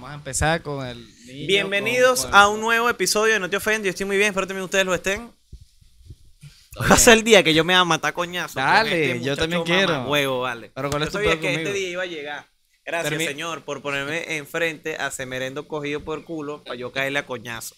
vamos a empezar con el. Bienvenidos a un nuevo episodio de No Te Ofendo. Yo estoy muy bien, espero que ustedes lo estén. Va el día que yo me voy a matar coñazo. Dale, este yo también quiero. huevo, vale. Pero con yo sabía que este día iba a llegar. Gracias, señor, por ponerme enfrente a ese merendo cogido por culo para yo caerle a coñazo.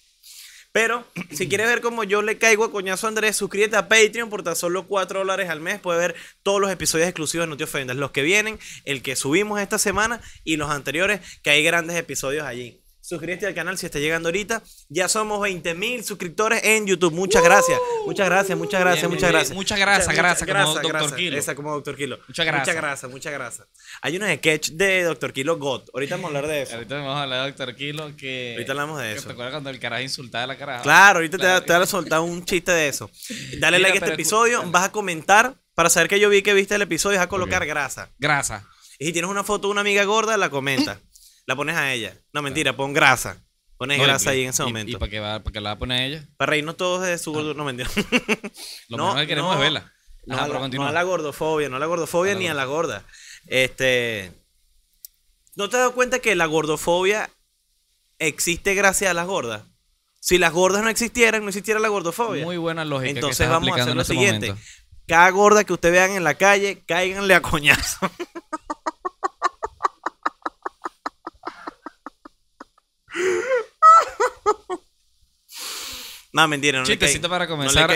Pero si quieres ver cómo yo le caigo a coñazo Andrés, suscríbete a Patreon por tan solo 4 dólares al mes. Puedes ver todos los episodios exclusivos de No Te Ofendas, los que vienen, el que subimos esta semana y los anteriores, que hay grandes episodios allí. Suscríbete al canal si está llegando ahorita. Ya somos 20 mil suscriptores en YouTube. Muchas gracias. Muchas gracias, muchas gracias, muchas gracias. muchas gracias, gracias, gracias, Doctor Kilo. Esa como Doctor Kilo. Muchas gracias. Muchas gracias, muchas gracias. Hay unos sketch de Doctor Kilo God. Ahorita vamos a hablar de eso. ahorita vamos a hablar de Doctor Kilo que... Ahorita hablamos de eso. ¿Te acuerdas cuando el carajo insultaba a la caraja? Claro, ahorita te vas a soltar un chiste de eso. Dale like a este episodio. Vas a comentar para saber que yo vi que viste el episodio. Vas a colocar grasa. Grasa. Y si tienes una foto de una amiga gorda, la comenta. La pones a ella. No, mentira, pon grasa. Pones grasa pues, ahí en ese momento. ¿Y, para, qué la va a poner ella? Para reírnos todos de su ah. gordura. No, mentira. Lo no, que queremos es verla. No, a, la gordofobia, no a la gordofobia ni a la gorda. Este. ¿No te has dado cuenta que la gordofobia existe gracias a las gordas? Si las gordas no existieran, no existiera la gordofobia. Muy buena lógica. Entonces vamos a hacer lo este siguiente. Cada gorda que usted vean en la calle, cáiganle a coñazo. No, mentira, no Chistecito para comenzar.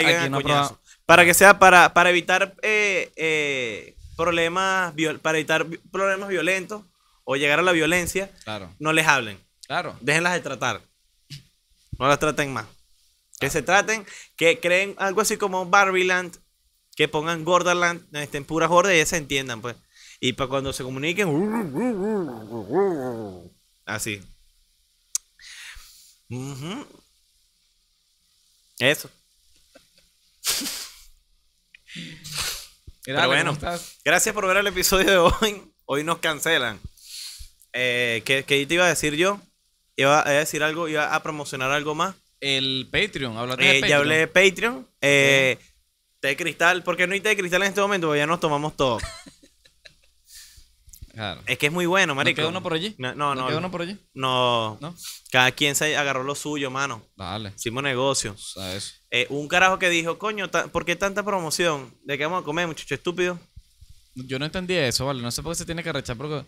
Para que sea para, para evitar eh, eh, problemas para evitar problemas violentos o llegar a la violencia, claro. no les hablen. Claro. Déjenlas de tratar. No las traten más. Que se traten, que creen algo así como Land, que pongan Gordaland, estén pura jorda y ya se entiendan, pues. Y para cuando se comuniquen. Así. Eso. Pero bueno, gracias por ver el episodio de hoy. Hoy nos cancelan. Eh, ¿qué, te iba a decir yo? Iba a decir algo, iba a promocionar algo más. El Patreon, hablaste eh, de Patreon. Ya hablé de Patreon. Eh, de cristal, porque no hay te de cristal en este momento, porque ya nos tomamos todo. Es que es muy bueno, marico. ¿No queda uno por allí? No, no. uno por allí? No. Cada quien se agarró lo suyo, mano. Dale. Hicimos negocio. Eh, un carajo que dijo, coño, ¿por qué tanta promoción? ¿De qué vamos a comer, muchacho estúpido? Yo no entendía eso, vale. No sé por qué se tiene que rechar porque...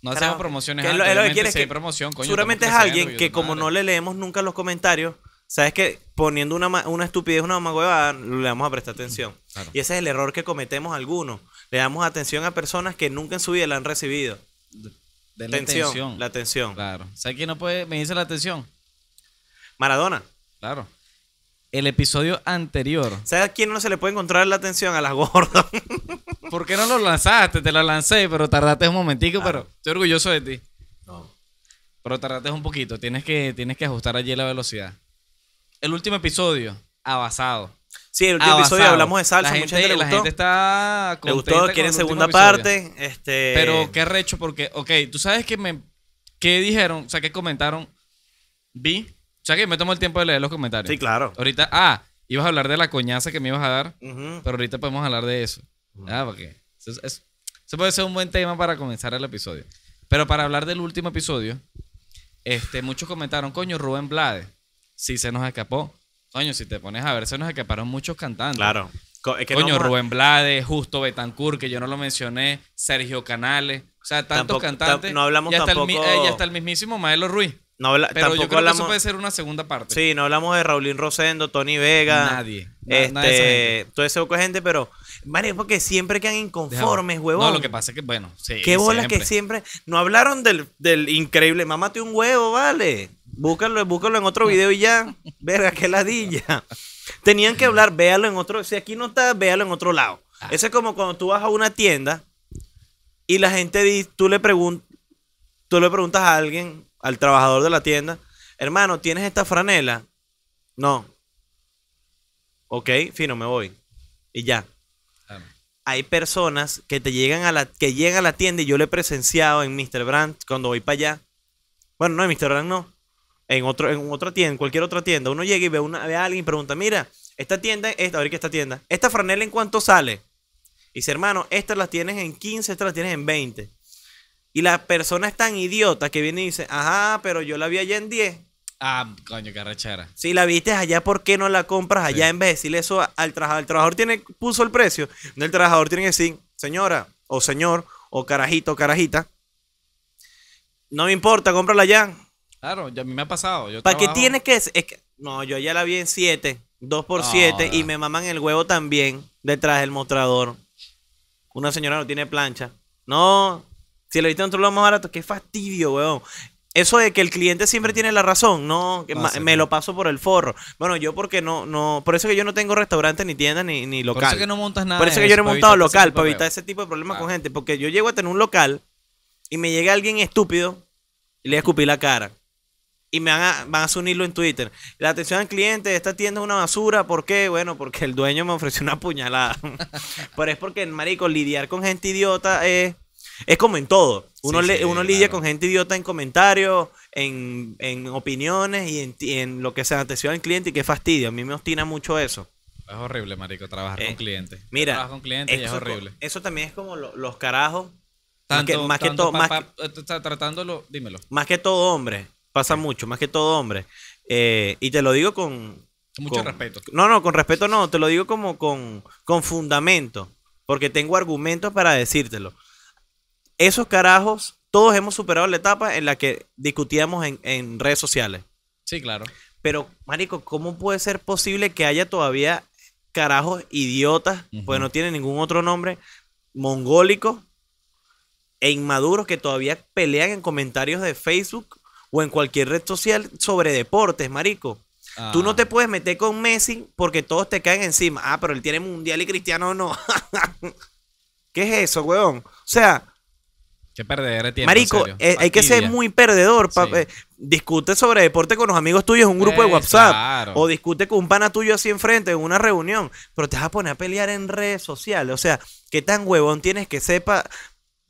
No hacemos promociones. es lo, que promoción, seguramente es alguien que como no le leemos nunca los comentarios, sabes que poniendo una, una estupidez, una mamagüevada, le vamos a prestar atención. Y ese es el error que cometemos algunos le damos atención a personas que nunca en su vida la han recibido. De la atención, La atención. Claro. ¿Sabes quién no puede? Me la atención. Maradona. Claro. El episodio anterior. ¿Sabes a quién no se le puede encontrar la atención? A las gordas. ¿Por qué no lo lanzaste? Te la lancé, pero tardaste un momentico, pero estoy orgulloso de ti. No. Pero tardaste un poquito. Tienes que, tienes que ajustar allí la velocidad. El último episodio, avanzado. Sí, el último episodio hablamos de salsa, la mucha gente está Le gustó, quieren segunda parte. Este... Pero qué recho, porque, ok, tú sabes que me. ¿Qué dijeron? O sea, ¿qué comentaron? Vi. O sea, que me tomo el tiempo de leer los comentarios. Sí, claro. Ahorita, ah, ibas a hablar de la coñaza que me ibas a dar, pero ahorita podemos hablar de eso. Ah, porque. Eso, puede ser un buen tema para comenzar el episodio. Pero para hablar del último episodio, este, muchos comentaron, coño, Rubén Blade, si se nos escapó. Coño, si te pones a ver, se nos equiparon muchos cantantes. Claro. Coño, Rubén Blades, Justo Betancourt, que yo no lo mencioné, Sergio Canales. O sea, tantos cantantes. No hablamos tampoco... El, eh, y hasta el mismísimo Maelo Ruiz. No pero yo creo que eso puede ser una segunda parte. Sí, no hablamos de Raulín Rosendo, Tony Vega. Nadie. Este, todo ese poco de gente, pero. Vale, porque siempre quedan inconformes, huevón. No, lo que pasa es que, bueno, sí. Qué bola que siempre. No hablaron del, del increíble. Mámate un huevo, vale. Búscalo, en otro video y ya. Verga, qué ladilla. Tenían que hablar, véalo en otro. Si aquí no está, véalo en otro lado. Ah. ese es como cuando tú vas a una tienda y la gente dice, tú le preguntas, tú le preguntas a alguien, al trabajador de la tienda, hermano, ¿tienes esta franela? No. Ok, fino, me voy. Y ya. Hay personas que te llegan a la, que llegan a la tienda y yo le he presenciado en Mr. Brand cuando voy para allá. Bueno, no, en Mr. Brand no en, otro, en otra tienda, cualquier otra tienda, uno llega y ve, una, ve a alguien y pregunta, mira, esta tienda, esta, a ver qué esta tienda, esta franela en cuánto sale. Y dice, hermano, esta la tienes en 15, Esta la tienes en 20. Y la persona es tan idiota que viene y dice, ajá, pero yo la vi allá en 10. Ah, coño, qué Si la viste allá, ¿por qué no la compras allá en vez de decirle eso al trabajador? El trabajador tiene, puso el precio. El trabajador tiene que decir, señora, o señor, o carajito, o carajita. No me importa, cómprala allá. Claro, a mí me ha pasado. ¿Para qué tienes que, es que.? No, yo ya la vi en 7, 2 por 7 y me maman el huevo también detrás del mostrador. Una señora no tiene plancha. No, si la viste en otro lado más barato, qué fastidio, weón. Eso de que el cliente siempre tiene la razón, no, me lo paso por el forro. Bueno, yo porque no, no, por eso que yo no tengo restaurante ni tienda ni, ni local. Por eso que no montas nada. Por eso que yo no he montado local, para evitar ese tipo de problemas ah. con gente. Porque yo llego a tener un local y me llega alguien estúpido y le escupí la cara y me van a, van a en Twitter. La atención al cliente esta tienda es una basura. ¿Por qué? Bueno, porque el dueño me ofreció una puñalada. Pero es porque, marico, lidiar con gente idiota es, es como en todo. Uno, le, uno lidia con gente idiota en comentarios, en, en opiniones y en, lo que sea atención al cliente y qué fastidio. A mí me obstina mucho eso. Es horrible, marico, trabajar con eh, clientes. Mira, trabajar con clientes es horrible. Eso también es como los carajos. Tanto, más que, todo, más eh, tratándolo, dímelo. Más que todo hombre Pasa mucho, más que todo hombre. Eh, y te lo digo con... Con mucho respeto. No, no, con respeto no, te lo digo como con, fundamento, porque tengo argumentos para decírtelo. Esos carajos, todos hemos superado la etapa en la que discutíamos en, redes sociales. Sí, claro. Pero, Marico, ¿cómo puede ser posible que haya todavía carajos idiotas, pues no tienen ningún otro nombre, mongólicos e inmaduros que todavía pelean en comentarios de Facebook o en cualquier red social sobre deportes, marico. Tú no ah. te puedes meter con Messi porque todos te caen encima. Ah, pero él tiene mundial y Cristiano no. ¿Qué es eso, huevón? O sea, Qué perder Marico, eh, hay que ser muy perdedor. Eh, discute sobre deporte con los amigos tuyos en un grupo de WhatsApp. O discute con un pana tuyo así enfrente en una reunión. Pero te vas a poner a pelear en redes sociales. O sea, ¿qué tan huevón tienes que sepa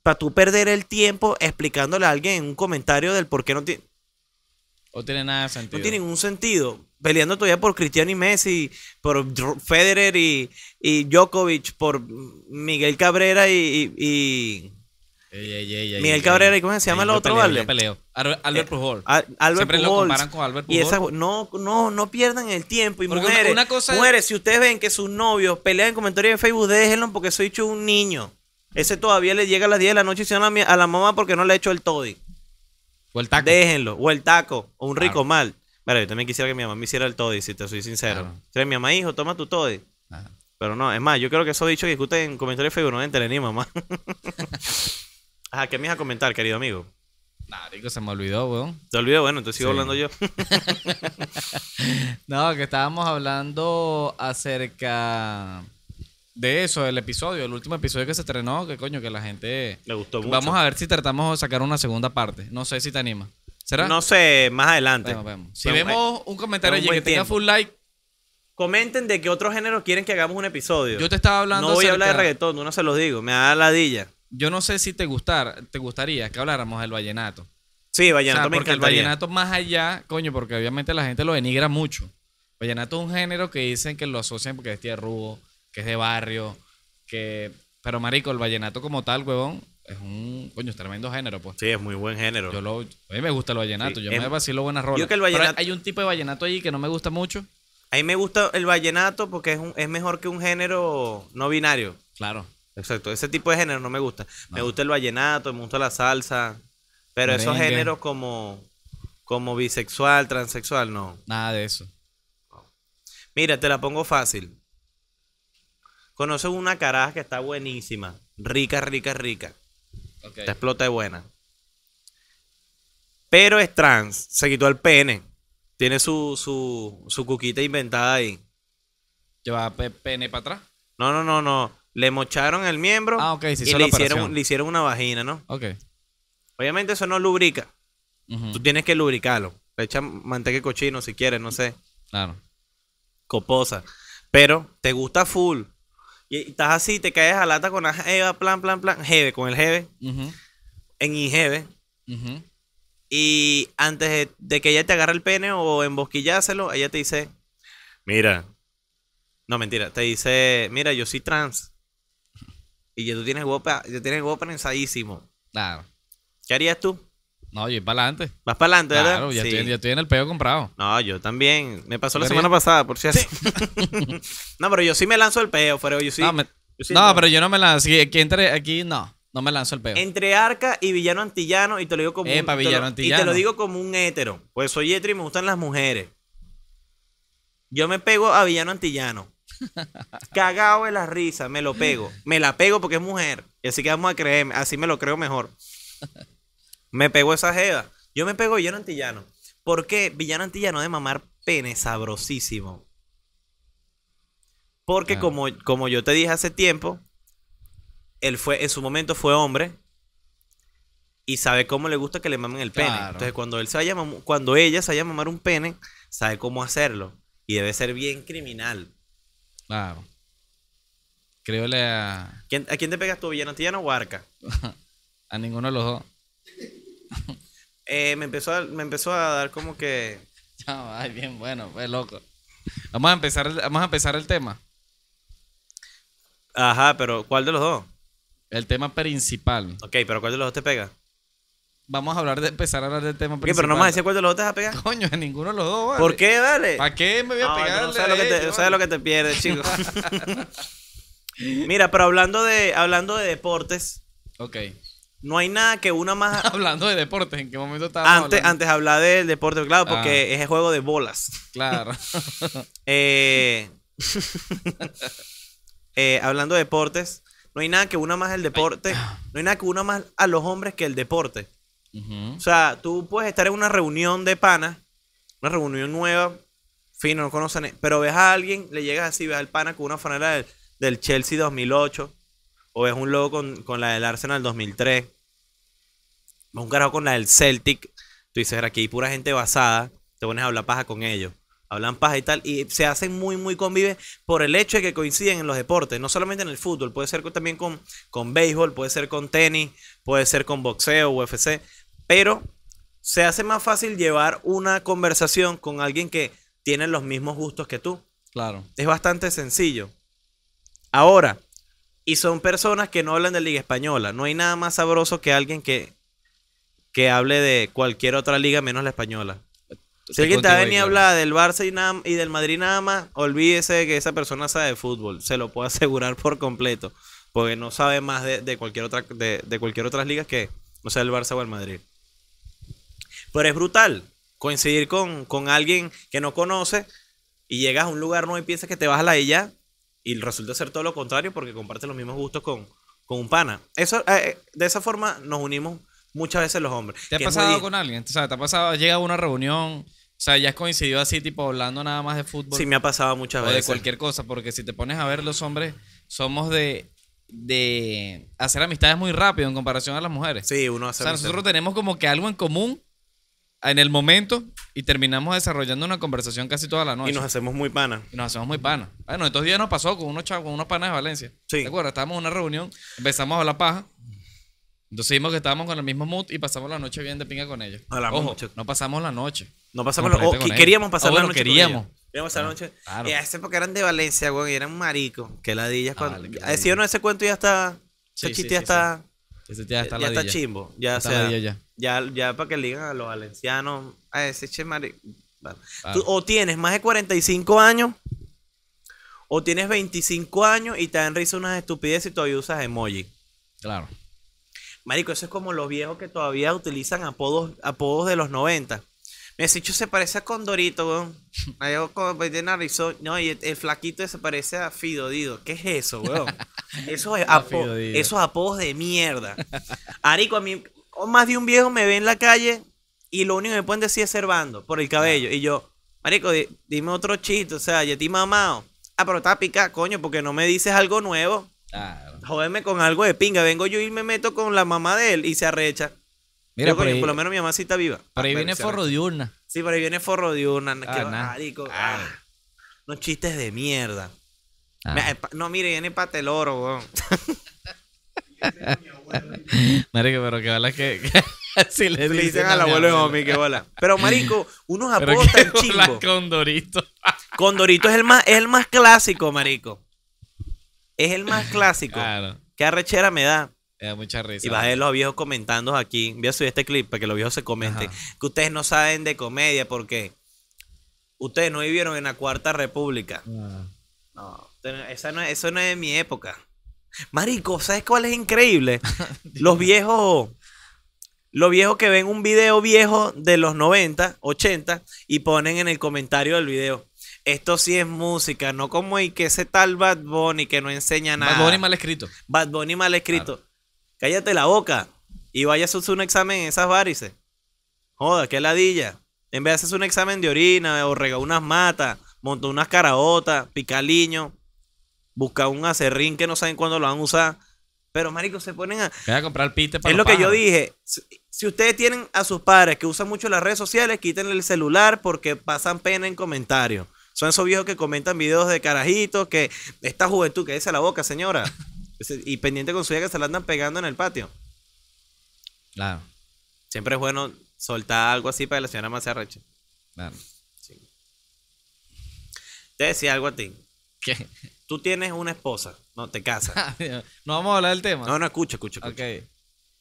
para tú perder el tiempo explicándole a alguien en un comentario del por qué no tiene. ¿O tiene nada sentido? No tiene ningún sentido. Peleando todavía por Cristiano y Messi, por Federer y, y Djokovic, por Miguel Cabrera y. Miguel Cabrera, ¿y cómo se llama el otro, peleo. Albert eh, Pujol. Siempre lo comparan con Albert Pujol. Y no, no, no pierdan el tiempo. Y mujeres, mujeres si ustedes ven que sus novios pelean en comentarios de Facebook, déjenlo porque soy hecho un niño. Ese todavía le llega a las 10 de la noche y se llama a la mamá porque no le ha hecho el toddy. O el taco. Déjenlo. O el taco. O un rico mal. Pero yo también quisiera que mi mamá me hiciera el toddy, si te soy sincero. Claro. mi mamá, hijo, toma tu toddy. Pero no, es más, yo creo que eso dicho que discute en comentarios Facebook, no en ni mamá. Ajá, ¿qué me iba a comentar, querido amigo? Nah, rico, se me olvidó, weón. Te olvidó, bueno, entonces sigo hablando yo. no, que estábamos hablando acerca de eso, el episodio, el último episodio que se estrenó, que coño, que la gente... Le gustó mucho. Vamos a ver si tratamos de sacar una segunda parte. No sé si te anima. ¿Será? No sé, más adelante. vemos. Si vemos eh, un comentario allí que tenga full like, Comenten de qué otro género quieren que hagamos un episodio. Yo te estaba hablando. No voy a hablar de reggaetón, no se los digo, me da ladilla. Yo no sé si te gustar, te gustaría que habláramos del vallenato. Sí, vallenato me porque el vallenato más allá, coño, porque obviamente la gente lo denigra mucho. Vallenato es un género que dicen que lo asocian porque es rubo que es de barrio, que... Pero, marico, el vallenato como tal, huevón, es un coño, es tremendo género, pues. Sí, es muy buen género. Yo lo, a mí me gusta el vallenato, yo me vacilo buenas rolas. Yo que el vallenato, hay un tipo de vallenato allí que no me gusta mucho. A mí me gusta el vallenato porque es, mejor que un género no binario. Claro. Exacto, ese tipo de género no me gusta. Me gusta el vallenato, me gusta la salsa, pero esos géneros como, como bisexual, transexual, no. Nada de eso. Mira, te la pongo fácil. Conoce una caraja que está buenísima. Rica, rica, rica. Okay. Te explota de buena. Pero es trans. Se quitó el pene. Tiene su, cuquita inventada ahí. ¿Lleva pene para atrás? No, no, no, no. Le mocharon el miembro. Ah, ok. y le, hicieron, le hicieron una vagina, ¿no? Ok. Obviamente eso no lubrica. Tú tienes que lubricarlo. Le echan manteca cochino si quieres, no sé. Claro. Coposa. Pero te gusta full. Y estás así, te caes a lata con la Eva, plan, plan, plan, jeve, con el jeve, en injeve. Y antes de, que ella te agarre el pene o embosquilláselo, ella te dice, mira, no mentira, te dice, mira, yo soy trans. Y ya tú tienes guapa, yo tienes guapa pensadísimo. Claro. Ah. ¿Qué harías tú? No, yo voy para adelante. ¿Vas para adelante, verdad? Claro, ya, estoy, en el peo comprado. No, yo también. Me pasó la semana pasada, por si acaso. no, pero yo sí me lanzo el peo, pero yo No, pero yo no me lanzo. Aquí, entre, aquí no. No me lanzo el peo. Entre arca y villano antillano, y te lo digo como un Y te lo digo como un hétero. Pues soy hétero y me gustan las mujeres. Yo me pego a villano antillano. Cagado de la risa, me lo pego. Me la pego porque es mujer. Y así que vamos a creerme. Así me lo creo mejor. Me pegó esa jeva. Yo me pego Villano Antillano. ¿Por qué? Villano Antillano de mamar pene sabrosísimo. Porque ah. como, como yo te dije hace tiempo, él fue, en su momento fue hombre y sabe cómo le gusta que le mamen el pene. Entonces, cuando él se vaya cuando ella se vaya a mamar un pene, sabe cómo hacerlo. Y debe ser bien criminal. Claro. Creo a ¿A quién te pegas tú, Villano Antillano o Arca? a ninguno de los dos. Eh, me, empezó a, me empezó a dar como que... Ay, bien bueno, pues loco. Vamos a empezar el, vamos a empezar el tema. Ajá, pero ¿cuál de los dos? El tema principal. Ok, pero ¿cuál de los dos te pega? Vamos a hablar de empezar a hablar del tema principal. ¿Qué? Pero no a decir cuál de los dos te va a pegar. Coño, a ninguno de los dos, ¿Por qué, dale? ¿Para qué me voy a pegar? No sabes, lo que te, este, lo que te pierdes, chicos. Mira, pero hablando de, hablando de deportes. Ok no hay nada que una más. Hablando de deportes, ¿en qué momento estaba? Antes, antes hablar del deporte, claro, ah. porque es el juego de bolas. Claro. Eh, eh, hablando de deportes, no hay nada que una más el deporte. No hay nada que una más a los hombres que el deporte. O sea, tú puedes estar en una reunión de pana, una reunión nueva, fino, no conocen, pero ves a alguien, le llegas así, ves al pana con una fanera del, del Chelsea 2008 o ves un logo con, la del Arsenal 2003. O un carajo con la del Celtic. Tú dices, aquí pura gente basada. Te pones a hablar paja con ellos. Hablan paja y tal. Y se hacen muy, muy convives por el hecho de que coinciden en los deportes. No solamente en el fútbol. Puede ser también con, con béisbol. Puede ser con tenis. Puede ser con boxeo, UFC. Pero se hace más fácil llevar una conversación con alguien que tiene los mismos gustos que tú. Claro. Es bastante sencillo. Ahora, y son personas que no hablan de Liga Española. No hay nada más sabroso que alguien que, que hable de cualquier otra liga menos la española. Si alguien te venía a hablar del Barça y, del Madrid nada más, olvídese de que esa persona sabe de fútbol. Se lo puedo asegurar por completo. Porque no sabe más de, de cualquier otra de, cualquier que no sea el Barça o el Madrid. Pero es brutal coincidir con, alguien que no conoce y llegas a un lugar nuevo y piensas que te vas a la ella. Y resulta ser todo lo contrario porque comparte los mismos gustos con, con un pana. Eso, eh, eh, de esa forma nos unimos muchas veces los hombres. ¿Te ha pasado con alguien? O sea, ¿te ha pasado? Llega a una reunión. O sea, ya has coincidido así, tipo, hablando nada más de fútbol. Sí, me ha pasado muchas veces. O de cualquier cosa, porque si te pones a ver, los hombres somos de, de hacer amistades muy rápido en comparación a las mujeres. Sí, uno hace. O sea, nosotros tenemos como que algo en común en el momento y terminamos desarrollando una conversación casi toda la noche. Y nos hacemos muy panas. Y nos hacemos muy panas. Bueno, estos días nos pasó con unos chavos, con unos panas de Valencia. Sí. ¿Te acuerdas? Estábamos en una reunión, empezamos a la paja. Entonces vimos que estábamos con el mismo mood y pasamos la noche bien de pinga con ellos. no pasamos la noche. No pasamos la noche. queríamos pasar la ah, noche. Queríamos. Con Queríamos pasar la noche. Y ese porque eran de Valencia, güey, y eran maricos. Que ladillas. Ah, no ese cuento ya está. Sí, ese chiste ya está, chimbo. Ya, ya. ya. para que ligan a los valencianos. A ese che o tienes más de 45 años, o tienes 25 años y te dan risa unas estupideces y todavía usas emoji. Claro. Marico, eso es como los viejos que todavía utilizan apodos, apodos de los 90. Ese hecho se parece a Condorito, weón. Yo como pues, de No, y el, flaquito se parece a Fido Dido. ¿Qué es eso, weón? Esos, esos apodos de mierda. Arico, a mí, más de un viejo me ve en la calle y lo único que me pueden decir es Servando por el cabello. Y yo, Marico, dime otro chiste, o sea, yo te mamado. Ah, pero está pica, coño, porque no me dices algo nuevo. Jóvenme con algo de pinga. Vengo yo y me meto con la mamá de él y se arrecha. Mira, por, lo menos mi mamá sí está viva. Por ahí ah, viene forro diurna. Sí, por ahí viene forro diurna. Ah, ah. ah, unos chistes de mierda. Eh, no, mire, viene Pateloro el Marico, pero qué bola que. si le, dicen al abuelo de mami, qué bola. Pero, Marico, unos apodos tan chingos. Condorito. Condorito es el, más, es el más clásico, Marico. Es el más clásico. Claro. Qué arrechera me da da mucha risa. Y vas a ver los viejos comentando aquí. Voy a subir este clip para que los viejos se comenten. Que ustedes no saben de comedia porque ustedes no vivieron en la Cuarta República. Ah. No, esa no, eso no es de mi época. Marico, ¿sabes cuál es increíble? los viejos. Los viejos que ven un video viejo de los 90, 80 y ponen en el comentario del video. Esto sí es música, no como y que ese tal Bad Bunny que no enseña nada. Bad Bunny mal escrito. Bad Bunny mal escrito. Cállate la boca y vayas a hacer un examen en esas varices. Joda, qué ladilla. En vez de hacer un examen de orina o regar unas matas, montar unas caraotas, picar busca buscar un acerrín que no saben cuándo lo van a usar. Pero, marico, se ponen a... Voy a comprar pite para Es lo que yo dije. Si ustedes tienen a sus padres que usan mucho las redes sociales, quítenle el celular porque pasan pena en comentarios. Son esos viejos que comentan videos de carajitos, que esta juventud, que dice la boca, señora. Y pendiente con su hija que se la andan pegando en el patio. Claro. Siempre es bueno soltar algo así para que la señora más se arreche. Claro. Te decía algo a ti. ¿Qué? Tú tienes una esposa, no te casas. no vamos a hablar del tema. No, no, escucha, escucha. escucha.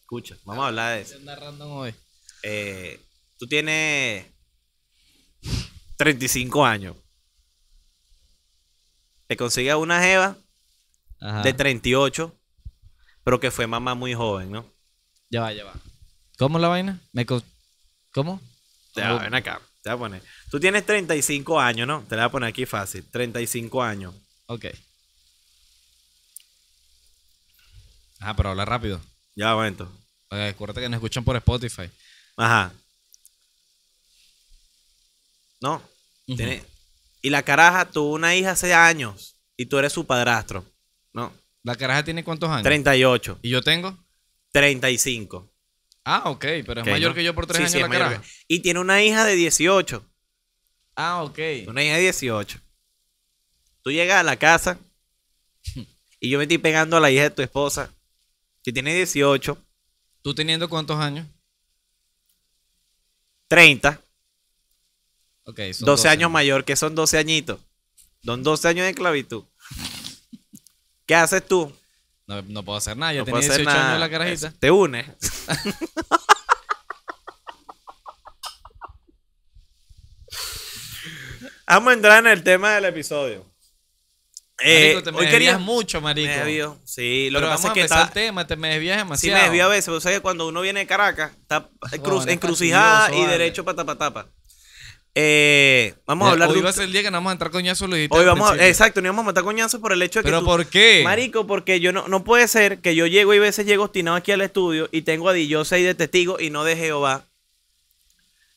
Escucha, vamos a hablar de eso. Eh, tú tienes 35 años. Te consigues una jeva de 38, pero que fue mamá muy joven, ¿no? Ya va, ya va. ¿Cómo la vaina? ¿Me ¿Cómo? va, ven acá. Te voy a poner. Tú tienes 35 años, ¿no? Te la voy a poner aquí fácil. 35 años. Ok. Ajá, ah, pero habla rápido. Ya, momento. Oye, acuérdate que nos escuchan por Spotify. Ajá. No. Y la caraja tuvo una hija hace años y tú eres su padrastro. No. ¿La caraja tiene cuántos años? 38. ¿Y yo tengo? 35. Ah, ok, pero es mayor que yo por 3 años la caraja. Y tiene una hija de 18. Ah, ok. Una hija de 18. Tú llegas a la casa y yo me estoy pegando a la hija de tu esposa, que tiene 18. ¿Tú teniendo cuántos años? 30. Ok, son 12, 12 años mayor, que son 12 añitos. Son 12 años de esclavitud. ¿Qué haces tú? No, puedo hacer nada, Yo tenía 18 años la carajita. Te unes. Vamos a entrar en el tema del episodio. Eh, hoy querías mucho, marico. Me desvío. Sí, lo Pero que pasa es que está, el tema, te me desvías demasiado. Sí, me desvío a veces, o sea que cuando uno viene de Caracas, está encrucijada y derecho para tapatapa. Eh, vamos a eh, hablar Hoy de. va a ser el día que vamos a entrar coñazos Exacto, no vamos a matar coñazos por el hecho de que. Marico, porque yo no, no puede ser que yo llego y veces llego obstinado aquí al estudio y tengo a Dillosei de testigo y no de Jehová.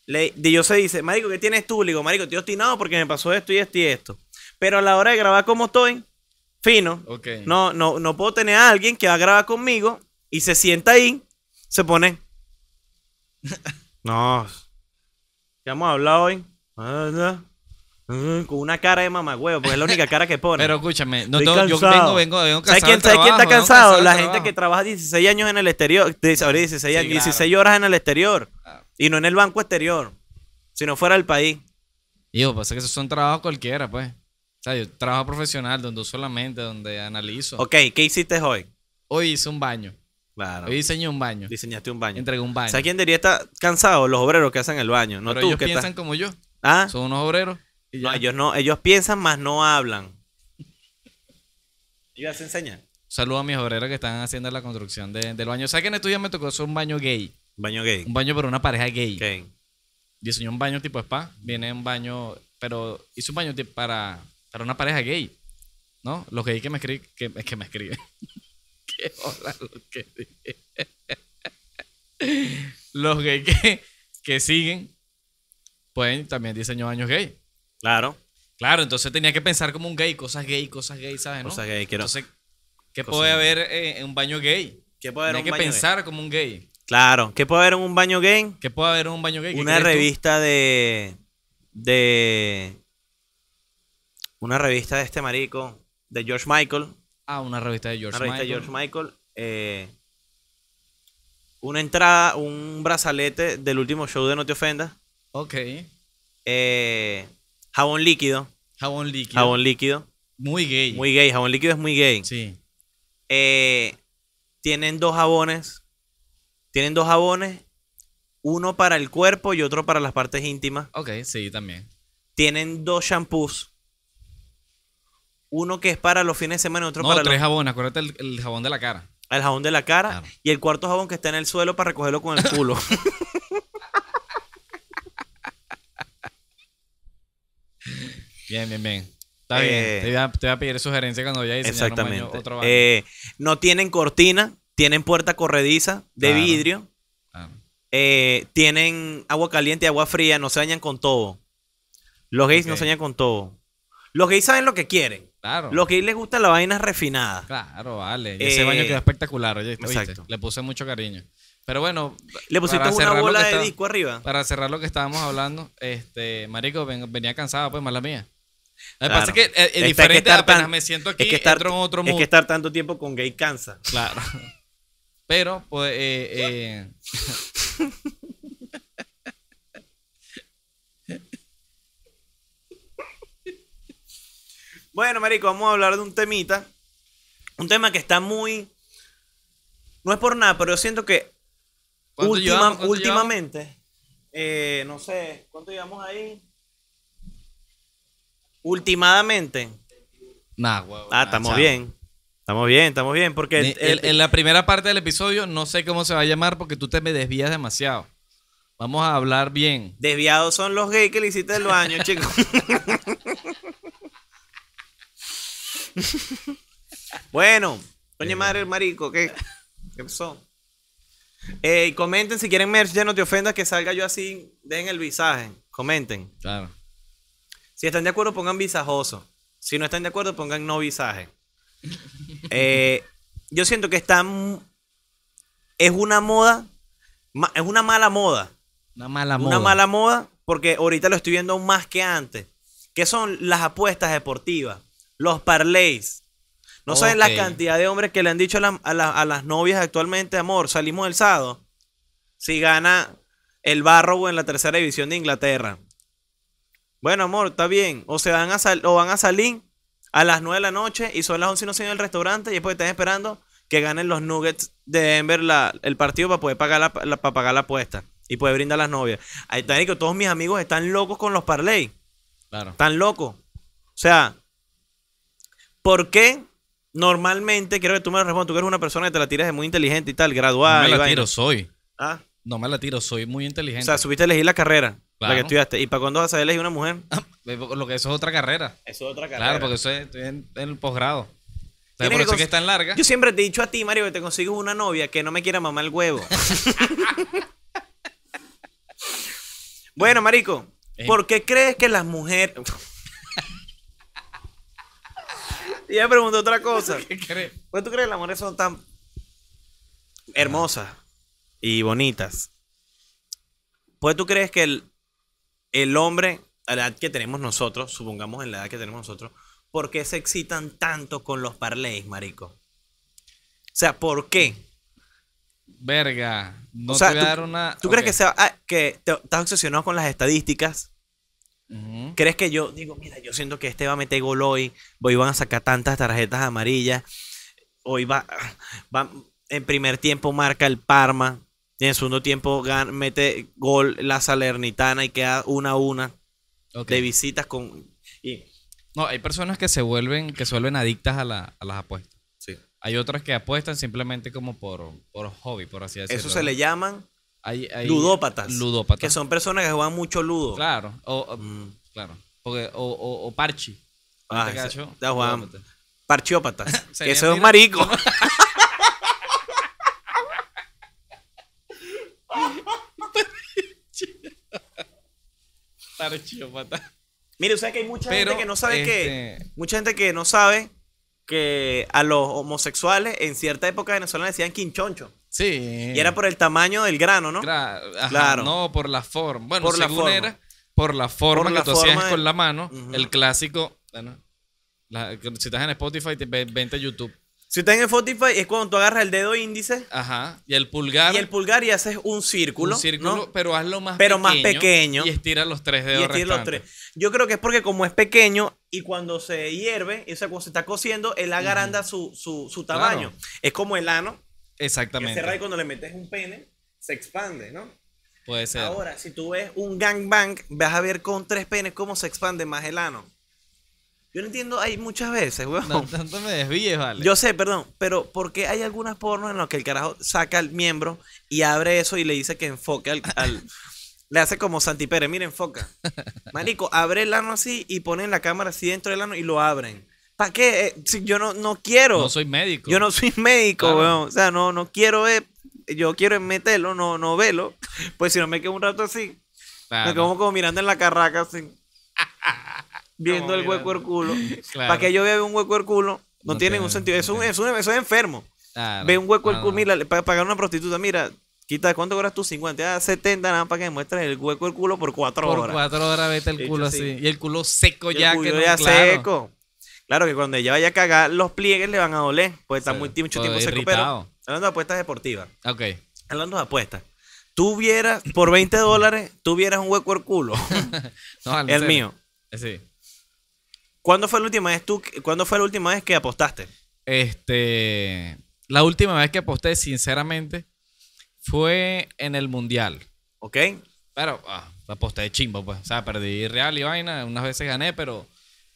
Le, se dice, Marico, ¿qué tienes tú? Le digo, Marico, estoy obstinado porque me pasó esto y esto y esto. Pero a la hora de grabar como estoy, fino. No, no, no puedo tener a alguien que va a grabar conmigo y se sienta ahí, se pone. no. ¿Qué hemos hablado hoy? Con una cara de mamagüeo, porque es la única cara que pone. Pero escúchame, no, yo vengo, vengo, un cansado. ¿Sabes quién, está cansado? la gente que trabaja 16 años en el exterior, 16, horas en el exterior ah. y no en el banco exterior, sino fuera del país. Hijo, pasa que esos son trabajos cualquiera, pues. O sea, yo trabajo profesional donde solamente donde analizo. Ok, ¿qué hiciste hoy? Hoy hice un baño. Claro. Hoy diseñé un baño. Diseñaste un baño. Entregué un baño. ¿Sabes quién diría está cansado? Los obreros que hacen el baño. No tú, ellos que piensan como yo. Ah. Son unos obreros. ellos no, ellos piensan, más no hablan. ¿Y se enseña Saludos a mis obreros que están haciendo la construcción del baño. ¿Sabes que en estudio me tocó hacer un baño gay? Baño gay. Un baño para una pareja gay. Diseñó un baño tipo spa. Viene un baño, pero hizo un baño para, para una pareja gay. ¿No? Los gays que me escriben. Que, me los gays que siguen pueden también diseñó baños gay. Claro. Claro, entonces tenía que pensar como un gay, cosas gay, cosas gay, ¿sabes? Cosas gay, quiero. Entonces, ¿qué puede haber eh, en un baño gay? ¿Qué puede haber que pensar como un gay. Claro, ¿qué puede haber en un baño gay? ¿Qué puede haber en un baño gay? Una revista de. Una revista de este marico, de George Michael. Ah, una revista de George Michael. Eh, una entrada, un brazalete del último show de No Te Ofendas. Ok. Eh, jabón líquido. Jabón líquido. Jabón líquido. Muy gay. Muy gay. Jabón líquido es muy gay. Sí. Eh, tienen dos jabones. Tienen dos jabones. Uno para el cuerpo y otro para las partes íntimas. Ok, sí, también. Tienen dos shampoos. Uno que es para los fines de semana y otro no, para tres jabones. Acuérdate el, jabón de la cara. El jabón de la cara. Y el cuarto jabón que está en el suelo para recogerlo con el culo. Bien, bien, bien. Está bien. Eh, te voy, a, pedir sugerencia cuando ya hice diseñar exactamente. otro eh, no tienen cortina, tienen puerta corrediza de vidrio. Eh, tienen agua caliente y agua fría, no se dañan con todo. Los gays no se dañan con todo. Los gays saben lo que quieren. Claro. Los gays les gusta la vaina refinada. Claro, vale. ese baño quedó espectacular, Le puse mucho cariño. Pero bueno, le pusiste una bola de disco arriba. Para cerrar lo que estábamos hablando, este, marico, venía cansado pues mala mía. Me pasa que eh, eh, es, este, diferente, apenas me siento aquí, que entro en otro mundo. Es que estar tanto tiempo con gay cansa. Claro. Pero, pues, eh, bueno, marico, vamos a hablar de un temita. Un tema que está muy... No es por nada, pero yo siento que últimamente... no sé, ¿cuánto llevamos ahí? Últimamente. Ah, estamos bien. Estamos bien, estamos bien. Porque en la primera parte del episodio no sé cómo se va a llamar porque tú te me desvías demasiado. Vamos a hablar bien. desviados son los gays que le hiciste el baño, chicos. bueno, coño eh. madre el marico, ¿qué, qué pasó? Eh, comenten si quieren merch, ya no te ofendas que salga yo así, den el visaje. Comenten. Claro. Si están de acuerdo, pongan visajoso. Si no están de acuerdo, pongan no visaje. Eh, yo siento que están, Es una moda. Es una mala moda. Una mala moda. Una mala moda, porque ahorita lo estoy viendo más que antes. Que son las apuestas deportivas, los parlays. No saben la cantidad de hombres que le han dicho a, a, las novias actualmente, amor, salimos el sábado. Si gana el Barrow en la tercera división de Inglaterra. Bueno, amor, está bien. O se van a, o van a salir a las 9 de la noche y son las 11 y no se en el restaurante y después están esperando que ganen los Nuggets de Denver el partido para poder pagar la, para pagar la apuesta y poder brindar a las novias. Ahí está, que todos mis amigos están locos con los parlay. Claro. Están locos. O sea, ¿por qué normalmente, quiero que tú me lo respondas, tú que eres una persona que te la tiras de muy inteligente y tal, graduada? me la tiro, soy. ¿Ah? No me la tiro, soy muy inteligente. O sea, subiste a elegir la carrera que estudiaste. ¿Y para cuándo vas a elegir una mujer? Lo que eso es otra carrera. Eso es otra carrera. Claro, porque estoy en, el posgrado. O por eso que, es tan larga. Yo siempre te he dicho a ti, Mario, que te consigo una novia que no me quiera mamar el huevo. bueno, Marico, eh. ¿por qué crees que las mujeres. y me pregunto otra cosa. ¿Qué crees? ¿Por qué tú crees que las mujeres son tan hermosas y bonitas? ¿Pues tú crees que el, el hombre, a la edad que tenemos nosotros, supongamos en la edad que tenemos nosotros, ¿por qué se excitan tanto con los parlays, marico? O sea, ¿por qué? Verga, no te a dar una. ¿Tú crees que, sea, que estás obsesionado con las estadísticas? ¿Crees que yo digo, mira, yo siento que este va a meter gol hoy, hoy van a sacar tantas tarjetas amarillas, hoy va, va en primer tiempo marca el Parma, y en el segundo tiempo mete gol la Salernitana y queda una a una de visitas con... Y... No, hay personas que se vuelven, que se vuelven adictas a, las apuestas. Hay otras que apuestan simplemente como por, por hobby, por así decirlo. Eso se le llaman ludópatas. Ludópatas. Que son personas que juegan mucho ludo. Claro. O, mm. claro. o, o, parchi. Ah, este Parchiópatas. que eso es un marico. Mire, o sea que hay mucha gente que no sabe que. Este, mucha gente que no sabe que a los homosexuales en cierta época venezolana decían quinchoncho. Sí. Y era por el tamaño del grano, ¿no? Claro. No, por la forma. Bueno, por según la forma. por la forma que tú hacías con la mano, el clásico. si estás en Spotify, te, vente a YouTube. Si estás en Spotify es cuando tú agarras el dedo índice. Y el pulgar. Y el pulgar y haces un círculo. Un círculo, pero hazlo más pequeño. Y estira los tres dedos. Y los tres. Yo creo que es porque como es pequeño y cuando se hierve, o sea, cuando se está cociendo, él agaranda su, tamaño. Es como el ano. Exactamente. Que y cuando le metes un pene, se expande, ¿no? Puede ser. Ahora, si tú ves un gangbang, vas a ver con tres penes cómo se expande más el ano. Yo no entiendo, hay muchas veces, weón. No, tanto me desvíes, vale. Yo sé, perdón, pero ¿por qué hay algunas pornos en las que el carajo saca el miembro y abre eso y le dice que enfoque al. le hace como Santi Pérez, mira, enfoca. Marico, abre el ano así y ponen la cámara así dentro del ano y lo abren. ¿Para qué? Eh, yo no, no quiero. No soy médico. Yo no soy médico, weón. O sea, no, no quiero ver. Yo quiero meterlo, no, no velo. Pues si no me quedo un rato así. Me quedo como mirando en la carraca así viendo el hueco del culo. Para que yo vea un hueco del culo, no, tiene ningún sentido. Eso, es enfermo. Ve un hueco del culo, mira, para pagar una prostituta, mira, Quita, ¿cuánto cobras tú? 50, 70, nada para que me muestres el hueco del culo por 4 horas. Por 4 horas vete el culo así. Y el culo seco ya. ya seco. Claro que cuando ella vaya a cagar, los pliegues le van a doler. Pues está mucho tiempo seco. Pero hablando de apuestas deportivas. Ok. Hablando de apuestas. Tú vieras, por 20 dólares, tú vieras un hueco del culo. el mío. Sí. ¿Cuándo fue la última vez tú, cuándo fue la última vez que apostaste? Este, la última vez que aposté, sinceramente, fue en el Mundial. ¿Ok? Pero ah, aposté de chimbo, pues. O sea, perdí real y vaina. Unas veces gané, pero,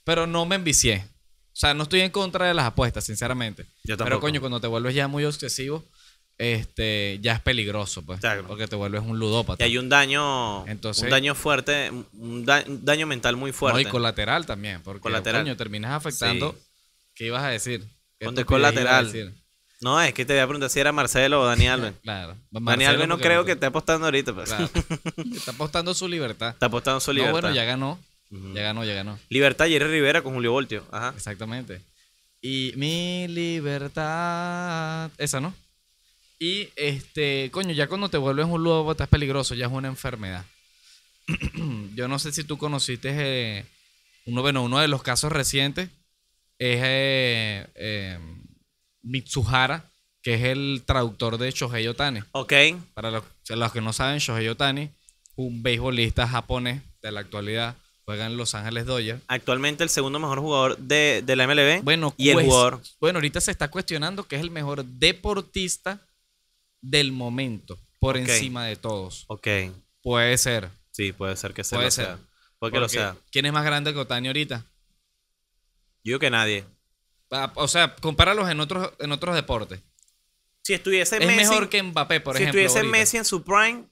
pero no me envicié. O sea, no estoy en contra de las apuestas, sinceramente. Yo Pero coño, cuando te vuelves ya muy obsesivo, este, ya es peligroso, pues. Porque te vuelves un ludópata. Y hay un daño, Entonces, un daño fuerte, un, daño mental muy fuerte. y colateral también, porque el daño terminas afectando. ¿Qué ibas a decir? es colateral. No, es que te voy a preguntar si era Marcelo o Daniel Daniel no creo que esté apostando ahorita. Pues. Está apostando su libertad. Está apostando su libertad. bueno, ya ganó. Ya ganó, ya ganó. Libertad Jerry Rivera con Julio Voltio. Ajá. Exactamente. Y mi libertad. Esa, ¿no? Y este, coño, ya cuando te vuelves un lobo Estás peligroso, ya es una enfermedad. Yo no sé si tú conociste eh, uno, bueno, uno de los casos recientes es eh, eh, Mitsuhara, que es el traductor de Shohei Otani. Ok. Para los, que no saben, Shohei Otani, un beisbolista japonés de la actualidad, juega en Los Ángeles Dodgers. Actualmente el segundo mejor jugador de, la MLB. Bueno, y el jugador. Bueno, ahorita se está cuestionando que es el mejor deportista del momento por encima de todos. Ok. Puede ser. Sí, puede ser que sea puede ser. sea. Porque, lo sea. ¿Quién es más grande que Otani ahorita? Yo que nadie. Ah, o sea, compáralos en otros, en otros deportes. Si estuviese Messi. Es mejor que Mbappé, por ejemplo. Si estuviese Messi en su prime,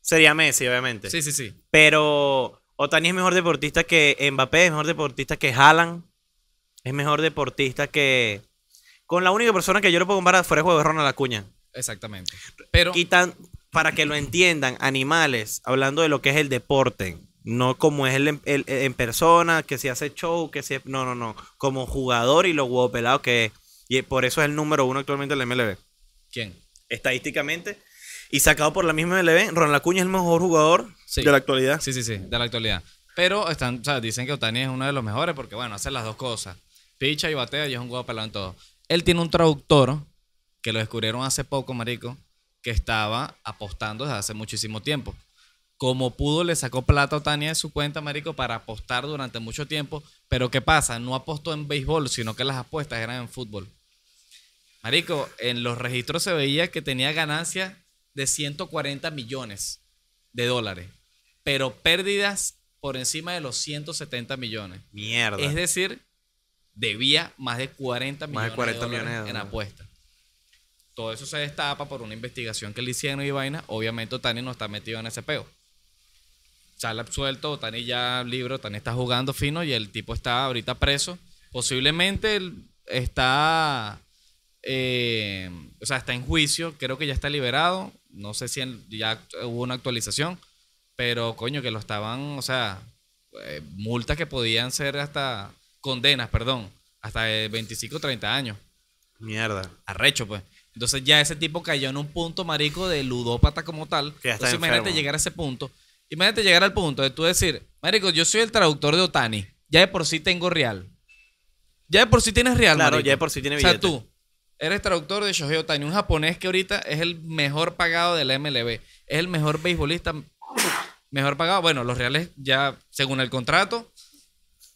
sería Messi, obviamente. Sí, sí, sí. Pero Otani es mejor deportista que Mbappé, es mejor deportista que Haaland. Es mejor deportista que. Con la única persona que yo le puedo comparar fuera de juego es Ronald Acuña. Exactamente. Pero. Quitan, para que lo entiendan, animales, hablando de lo que es el deporte, no como es el, en persona, que se hace show, que se. No, no, no. Como jugador y los huevos pelado que es. Y por eso es el número uno actualmente en la MLB. ¿Quién? Estadísticamente. Y sacado por la misma MLB, Ron Acuña es el mejor jugador de la actualidad. Sí, sí, sí, de la actualidad. Pero están, dicen que Otani es uno de los mejores porque, bueno, hace las dos cosas. Picha y batea y es un huevo pelado en todo. Él tiene un traductor que lo descubrieron hace poco, marico, que estaba apostando desde hace muchísimo tiempo. Como pudo, le sacó plata a Tania de su cuenta, marico, para apostar durante mucho tiempo. Pero ¿qué pasa? No apostó en béisbol, sino que las apuestas eran en fútbol. Marico, en los registros se veía que tenía ganancias de 140 millones de dólares, pero pérdidas por encima de los 170 millones. Mierda. Es decir, debía más de 40 millones, en apuestas todo eso se destapa por una investigación que le hicieron y vaina, obviamente Tani no está metido en ese peo. Sale absuelto, Tani ya libro, Tani está jugando fino y el tipo está ahorita preso. Posiblemente está, eh, o sea, está en juicio, creo que ya está liberado, no sé si ya hubo una actualización, pero coño, que lo estaban, o sea, eh, multas que podían ser hasta, condenas, perdón, hasta 25 o 30 años. Mierda. Arrecho, pues. Entonces ya ese tipo cayó en un punto marico de ludópata como tal. Que Entonces imagínate llegar a ese punto. Imagínate llegar al punto de tú decir, marico, yo soy el traductor de Otani. Ya de por sí tengo real. Ya de por sí tienes real, Claro, ya de por sí tiene billete. O sea, tú eres traductor de Shohei Otani, un japonés que ahorita es el mejor pagado de la MLB. Es el mejor beisbolista, mejor pagado. Bueno, los reales ya, según el contrato,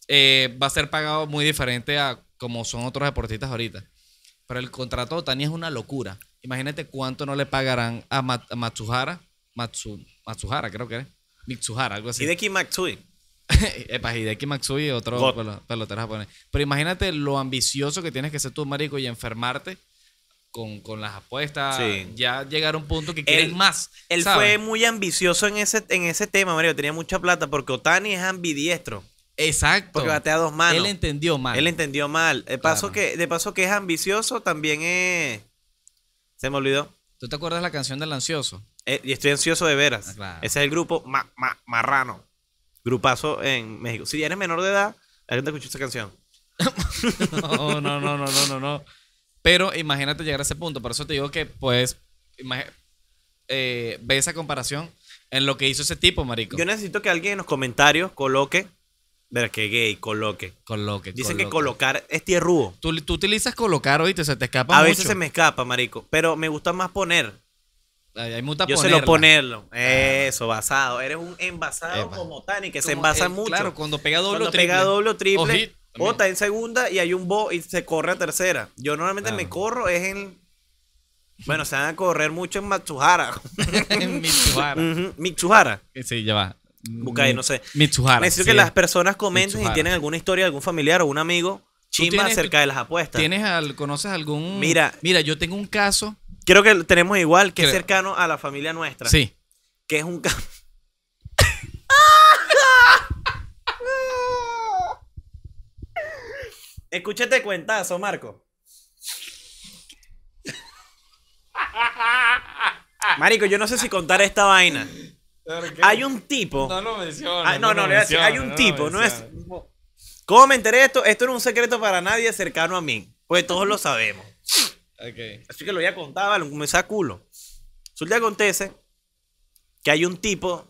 eh, va a ser pagado muy diferente a como son otros deportistas ahorita. Pero el contrato de Otani es una locura. Imagínate cuánto no le pagarán a, Matsuhara. Matsu Matsuhara, creo que es. Mitsuhara, algo así. Hideki Matsui. Epa, Hideki Matsui, otro pelotero japonés. Pero imagínate lo ambicioso que tienes que ser tú, marico, y enfermarte con, las apuestas. Ya llegar a un punto que quieres más. Él fue muy ambicioso en ese, en ese tema, marico. Tenía mucha plata porque Otani es ambidiestro. Exacto. Porque batea dos manos. Él entendió mal. Él entendió mal. De paso, que, de paso que es ambicioso, también es... Se me olvidó. ¿Tú te acuerdas la canción del ansioso? Eh, y estoy ansioso de veras. Ah, ese es el grupo marrano. Grupazo en México. Si eres menor de edad, ¿alguien te escuchó esa canción. no, no, no, no, no, no, Pero imagínate llegar a ese punto. Por eso te digo que, pues, eh, ve esa comparación en lo que hizo ese tipo, marico. Yo necesito que alguien en los comentarios coloque Ver que gay, coloque. Coloque. Dicen que colocar es tierrúo. Tú, tú utilizas colocar, oíste, se te escapa. A veces se me escapa, marico. Pero me gusta más poner. hay mucha Yo se lo ponerlo. Eso, basado. Eres un envasado como Tani, que se envasa mucho. Claro, cuando pega doble triple. o triple. en segunda y hay un bo y se corre a tercera. Yo normalmente me corro es en. Bueno, se van a correr mucho en Matsuhara. en Mitsuhara. Sí, ya va. Mm, Bucay, no sé. Necesito que las personas comenten y si tienen alguna historia, de algún familiar o un amigo chimba acerca de las apuestas. ¿Tienes al, conoces algún? Mira, mira, yo tengo un caso. Creo que tenemos igual que es cercano a la familia nuestra. Sí. Que es un caso. Escúchate cuentazo, Marco. Marico, yo no sé si contar esta vaina. Hay un tipo. No lo menciona. Ah, no, no, a decir. hay un tipo, no es. ¿Cómo me enteré esto? Esto no es un secreto para nadie cercano a mí. Pues todos lo sabemos. Así que lo voy a contar, me saca culo. Resulta que acontece que hay un tipo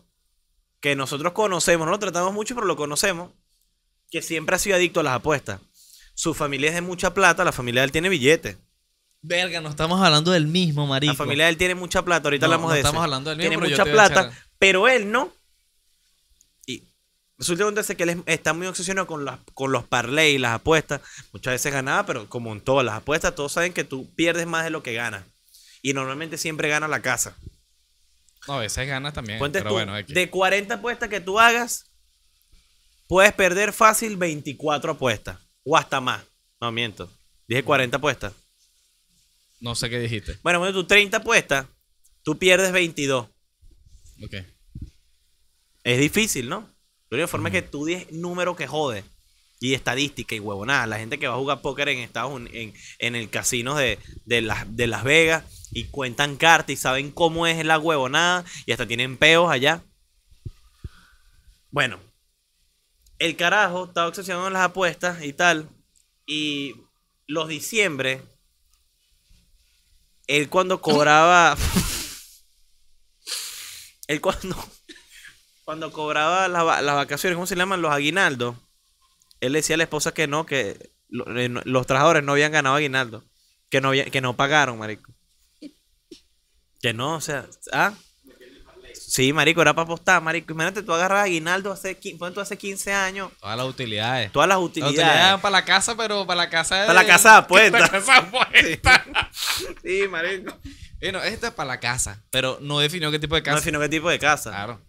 que nosotros conocemos, no lo tratamos mucho, pero lo conocemos, que siempre ha sido adicto a las apuestas. Su familia es de mucha plata, la familia de él tiene billetes. Verga, no estamos hablando del mismo, marico. La familia de él tiene mucha plata, ahorita hablamos de eso. Estamos hablando del mismo. Tiene mucha plata, pero él no. Y resulta que él está muy obsesionado con, con los parlay y las apuestas. Muchas veces ganaba, pero como en todas las apuestas, todos saben que tú pierdes más de lo que ganas. Y normalmente siempre gana la casa. No, a veces ganas también. de 40 apuestas que tú hagas, puedes perder fácil 24 apuestas. O hasta más. No miento. Dije 40 apuestas. No sé qué dijiste. Bueno, bueno, tú 30 apuestas, tú pierdes 22. Es difícil, ¿no? La única forma es que estudies números número que jode. Y estadística y huevonada. La gente que va a jugar póker en Estados Unidos, en, el casino de, Las Vegas y cuentan cartas y saben cómo es la huevonada y hasta tienen peos allá. Bueno, el carajo estaba obsesionado en las apuestas y tal. Y los diciembre, él cuando cobraba. Él cuando, cuando cobraba las vacaciones, ¿cómo se llaman? Los aguinaldos. Él decía a la esposa que no, que eh, los trabajadores no habían ganado aguinaldo. Que no, que no pagaron, marico. Que no, o sea, ¿ah? Sí, marico, era para apostar, marico. Imagínate, tú agarras aguinaldo hace, hace 15 años. Todas las utilidades. Todas las utilidades. para la casa, pero para la casa de... Para la casa de Para sí, marico. Bueno, esta es para la casa, pero no definió qué tipo de casa. No definió qué tipo de casa. Claro.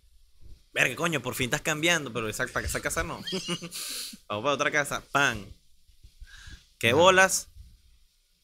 que coño, por fin estás cambiando, pero esa, para esa casa no. Vamos para otra casa. Pan. ¿Qué bolas?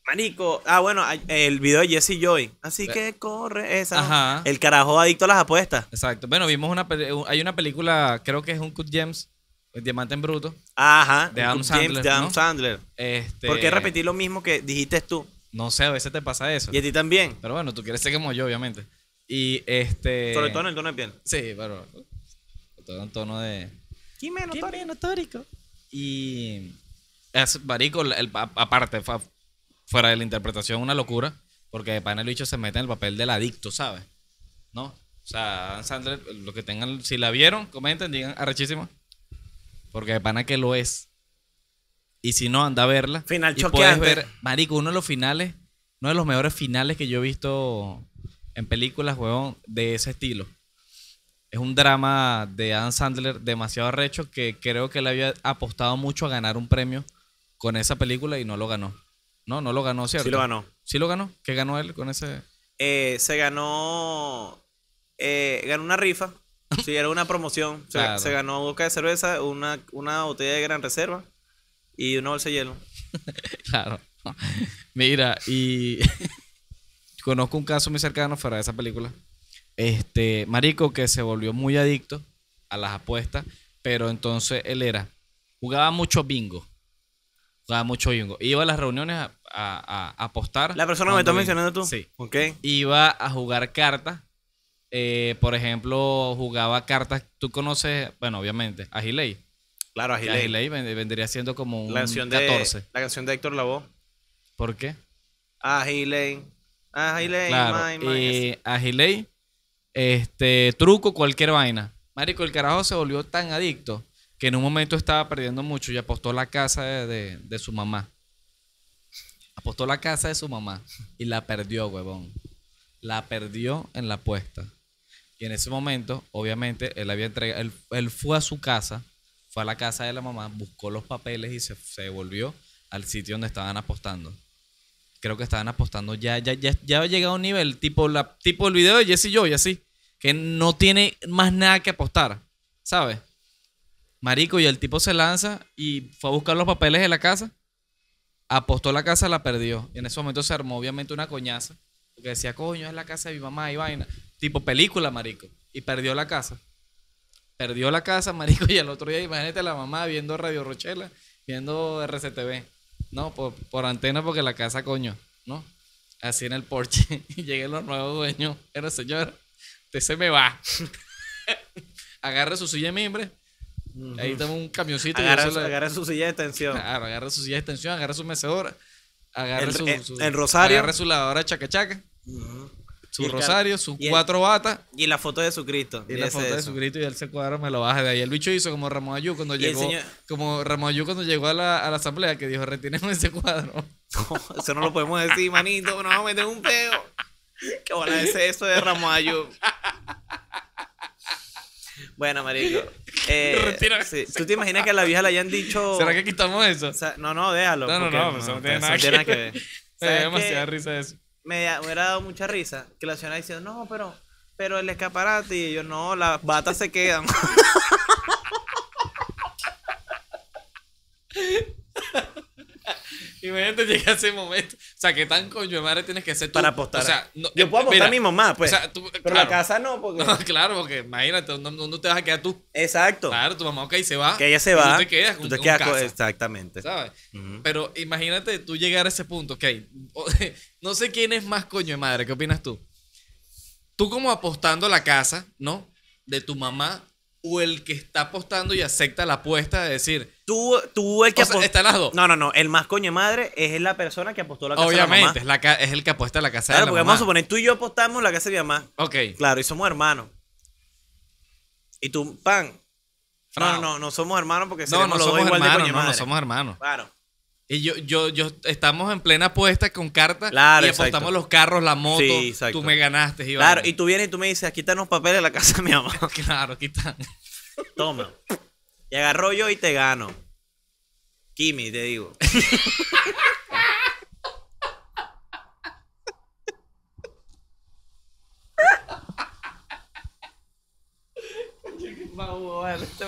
Manico, Ah, bueno, el video de Jesse Joy. Así eh. que corre esa. Ajá. El carajo adicto a las apuestas. Exacto. Bueno, vimos una. Hay una película, creo que es un Cut Gems. El diamante en bruto. Ajá. De Adam Sandler. Sandler. Este... ¿Por qué repetir lo mismo que dijiste tú? No sé, a veces te pasa eso. Y a ti también. Pero bueno, tú quieres ser como yo, obviamente. Y este. Sobre todo en el tono de piel. Sí, pero. Todo en tono de. Y. Es, barico, aparte, fuera de la interpretación, una locura. Porque de pana el bicho se mete en el papel del adicto, ¿sabes? ¿No? O sea, Adam lo que tengan, si la vieron, comenten, digan arrechísimo Porque de pana que lo es. Y si no, anda a verla. Final y Puedes ver, marico, uno de los finales, uno de los mejores finales que yo he visto en películas, weón de ese estilo. Es un drama de Adam Sandler demasiado arrecho que creo que él había apostado mucho a ganar un premio con esa película y no lo ganó. No, no lo ganó, ¿cierto? Sí lo ganó. Sí lo ganó. ¿Qué ganó él con ese? Eh, se ganó. Eh, ganó una rifa. sí, era una promoción. Se, ganó boca de cerveza, una, una botella de gran reserva y una bolsa de hielo. claro. Mira, y conozco un caso muy cercano fuera de esa película. Este, Marico que se volvió muy adicto a las apuestas, pero entonces él era, jugaba mucho bingo. Jugaba mucho bingo. Iba a las reuniones a, apostar. La persona que me estás mencionando tú. Sí. Ok. Iba a jugar cartas. Eh, por ejemplo, jugaba cartas. Tú conoces, bueno, obviamente, a Claro, Agilei. vendría siendo como un 14. la canción de Héctor Lavoe. ¿Por qué? Agilei. Agilei. Claro. y este, truco, cualquier vaina. Marico, el carajo se volvió tan adicto que en un momento estaba perdiendo mucho y apostó la casa de, su mamá. Apostó la casa de su mamá y la perdió, huevón. La perdió en la apuesta. Y en ese momento, obviamente, él había entregado, él fue a su casa fue a la casa de la mamá, buscó los papeles y se, volvió al sitio donde estaban apostando. Creo que estaban apostando ya, ya, ya, ya había llegado a un nivel, tipo, la, tipo el video de Jesse Joy, así, que no tiene más nada que apostar, ¿sabes? Marico, y el tipo se lanza y fue a buscar los papeles de la casa, apostó la casa, la perdió. Y en ese momento se armó obviamente una coñaza, porque decía, coño, es la casa de mi mamá y vaina. Tipo película, marico. Y perdió la casa. Perdió la casa, marico, y el otro día, imagínate la mamá viendo Radio Rochela, viendo RCTV. No, por, antena porque la casa, coño, ¿no? Así en el porche. Y llegué los nuevos dueños. era señor, te se me va. agarra su silla de mimbre. Ahí tengo un camioncito. Agarra, y su, su silla de extensión. Claro, agarra su silla de extensión, agarra su mecedora. Agarra su, su lavadora chaca chaca su rosario, sus cuatro batas. Y la foto de Jesucristo. Y, y la foto de Jesucristo y el se me lo baja de ahí. El bicho hizo como Ramón Ayú cuando llegó. Como Ramón Ayú cuando llegó a la, a la asamblea que dijo, retiremos ese cuadro. eso no lo podemos decir, manito, no vamos a meter un peo. Qué bueno es eso de Ramón Ayú. Bueno, marico. Eh, ¿Tú te imaginas que a la vieja le hayan dicho... ¿Será que quitamos eso? no, no, déjalo. No, no, no, no, no, tiene nada que, ver. Me demasiada risa eso me, hubiera dado mucha risa que la señora diciendo, no, pero, pero el escaparate. Y yo, no, las batas se quedan. Imagínate llegar a ese momento. O sea, ¿qué tan coño de madre tienes que ser tú. Para apostar. O sea, Yo eh, puedo apostar a mi mamá, pues. pero la casa no, porque. claro, porque imagínate, ¿dónde, te vas a quedar tú? Exacto. Claro, tu mamá, ok, se va. Que ella se va. Tú te quedas Exactamente. ¿Sabes? Pero imagínate tú llegar a ese punto, ok. no sé quién es más coño de madre, ¿qué opinas tú? Tú, como apostando a la casa, ¿no? De tu mamá o el que está apostando y acepta la apuesta de decir. Tú, tú el que apostó. las No, no, no. El más coño madre es la persona que apostó la casa de la mamá. Es, es el que apuesta la casa de la mamá. Claro, porque vamos a suponer, tú y yo apostamos la casa de mi mamá. Ok. Claro, y somos hermanos. Y tú, pan. No, no, no, no somos hermanos porque no, no lo somos igual de no, no somos hermanos. Claro. Y yo, yo, yo estamos en plena apuesta con cartas claro, y apostamos los carros, la moto. tú me ganaste, y Claro, y tú vienes y tú me dices, aquí están los papeles de la casa de mi mamá. claro, aquí están. Toma. Y agarro yo y te gano. Kimi, te digo. este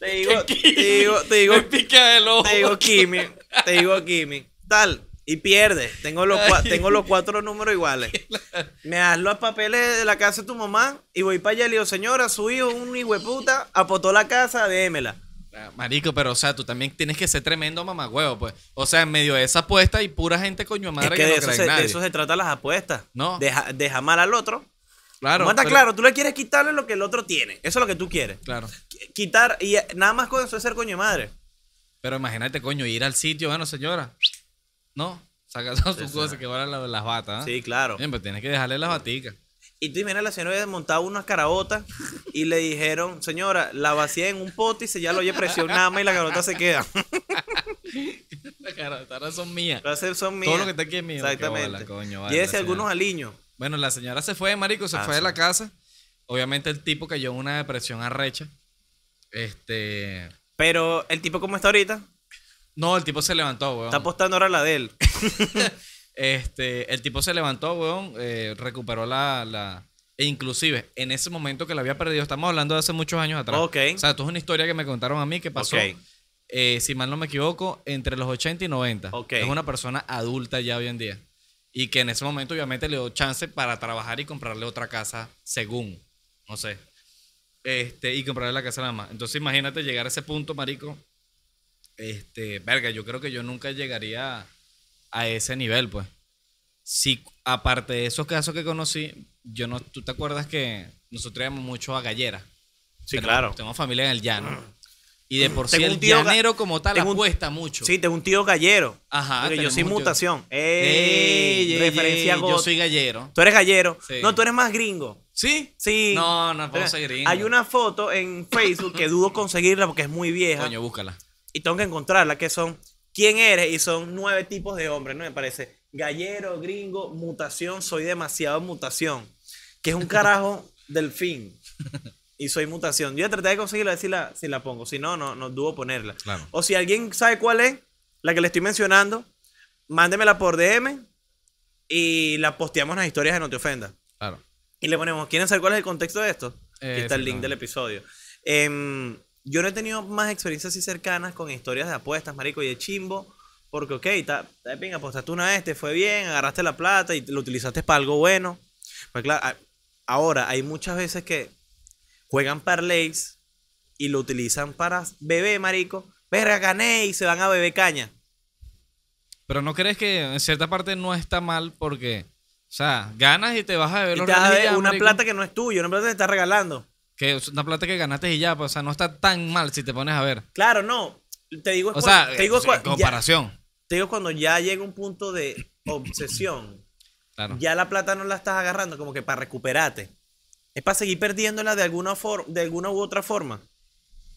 Te digo, te digo, te digo. ojo. Te digo Kimi, te digo Kimi. Tal. Y pierde. Tengo los, tengo los cuatro números iguales. Me haz los papeles de la casa de tu mamá y voy para allá y le digo, señora, su hijo, un hijo puta apotó la casa, démela. Ah, marico, pero o sea, tú también tienes que ser tremendo mamagueo pues. O sea, en medio de esa apuesta y pura gente coño madre que, de no eso se, De eso se trata las apuestas. No. deja mal al otro Claro. claro, tú le quieres quitarle lo que el otro tiene. Eso es lo que tú quieres. Claro. quitar, y eh, nada más con eso es ser coño de madre. Pero imagínate, coño, ir al sitio, bueno, señora. No, saca todas sus cosas que van las, las batas. ¿ah? Sí, claro. Pero pues tienes que dejarle las baticas. Y tú imagínate, la señora había montado unas carabotas y le dijeron, señora, la vacía en un pote y se ya lo oye más y la carota se queda. las carabotas son mías. son mías. Todo lo que está aquí es mío. Exactamente. y ese algunos aliños. Bueno, la señora se fue, marico, se ah, fue de la casa. Obviamente el tipo cayó en una depresión arrecha. Este... Pero, ¿el tipo cómo está ahorita? No, el tipo se levantó, weón. Está apostando ahora la de él. este, el tipo se levantó, weón, eh, recuperó la, E inclusive, en ese momento que la había perdido, estamos hablando de hace muchos años atrás. O sea, esto es una historia que me contaron a mí que pasó, okay. Eh, si mal no me equivoco, entre los 80 y 90. Es una persona adulta ya hoy en día. Y que en ese momento obviamente le dio chance para trabajar y comprarle otra casa, según, no sé. Este, y comprarle la casa nada más. Entonces imagínate llegar a ese punto, marico. Este, verga, yo creo que yo nunca llegaría a ese nivel, pues. Si, aparte de esos casos que conocí, yo no, tú te acuerdas que nosotros íbamos mucho a Gallera. Sí, claro. Tenemos familia en el llano. Y de por sí, el gallero como tal un, apuesta mucho. Sí, tengo un tío gallero. Ajá. Pero yo soy mutación. Ey, Yo soy gallero. Tú eres gallero. No, tú eres más gringo. ¿Sí? Sí. No, no puedo ser gringo. Hay una foto en Facebook que dudo conseguirla porque es muy vieja. Coño, búscala. Y tengo que encontrarla, que son quién eres y son nueve tipos de hombres, ¿no? Me parece. Gallero, gringo, mutación, soy demasiado mutación. Que es un carajo delfín. y soy mutación. Yo traté de conseguirla, a si la, pongo. Si no, no, no dudo ponerla. Claro. O si alguien sabe cuál es, la que le estoy mencionando, mándemela por DM y la posteamos en las historias de No Te Ofenda. Claro. Y le ponemos, ¿quieren saber cuál es el contexto de esto? Aquí eh, está el link del episodio. Em, yo no he tenido más experiencias así cercanas con historias de apuestas, marico, y de chimbo. Porque, ok, está bien, apostaste una vez, te fue bien, agarraste la plata y lo utilizaste para algo bueno. Pues claro, ahora hay muchas veces que juegan parlays y lo utilizan para bebé, marico. Verga, gané y se van a beber caña. Pero no crees que en cierta parte no está mal porque, o sea, ganas y te vas a beber lo que te una plata que no es tuya, una plata que te está regalando. Que es una plata que ganaste y ya, pues, o sea, no está tan mal si te pones a ver. Claro, no. Te digo, o te digo comparación. te digo cuando ya llega un punto de obsesión. Ya la plata no la estás agarrando como que para recuperarte es para seguir perdiéndola de alguna, de alguna u otra forma.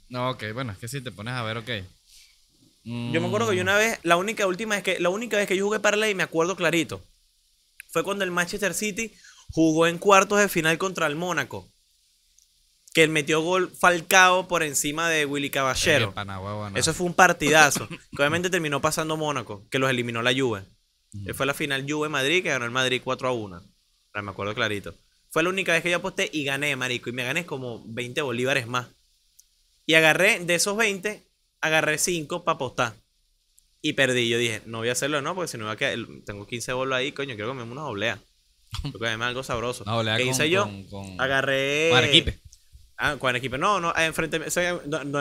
No, ok, bueno, es que si te pones a ver, ok. Yo me acuerdo que yo mm. una vez, la única última es que, la única vez que yo jugué ley, me acuerdo clarito, fue cuando el Manchester City jugó en cuartos de final contra el Mónaco. Que él metió gol Falcao por encima de Willy Caballero. Eso fue un partidazo. que obviamente terminó pasando Mónaco, que los eliminó la Juve. Fue la final Juve-Madrid, que ganó el Madrid 4 a 1. me acuerdo clarito. Fue la única vez que yo aposté y gané, marico. Y me gané como 20 bolívares más. Y agarré, de esos 20, agarré 5 para apostar. Y perdí. Yo dije, no voy a hacerlo, ¿no? Porque si no va a quedar. Tengo 15 bolos ahí, coño, quiero comerme unas obleas. porque es algo sabroso. ¿Qué hice yo? Agarré con... Agarré. Ah, con No, no, enfrente.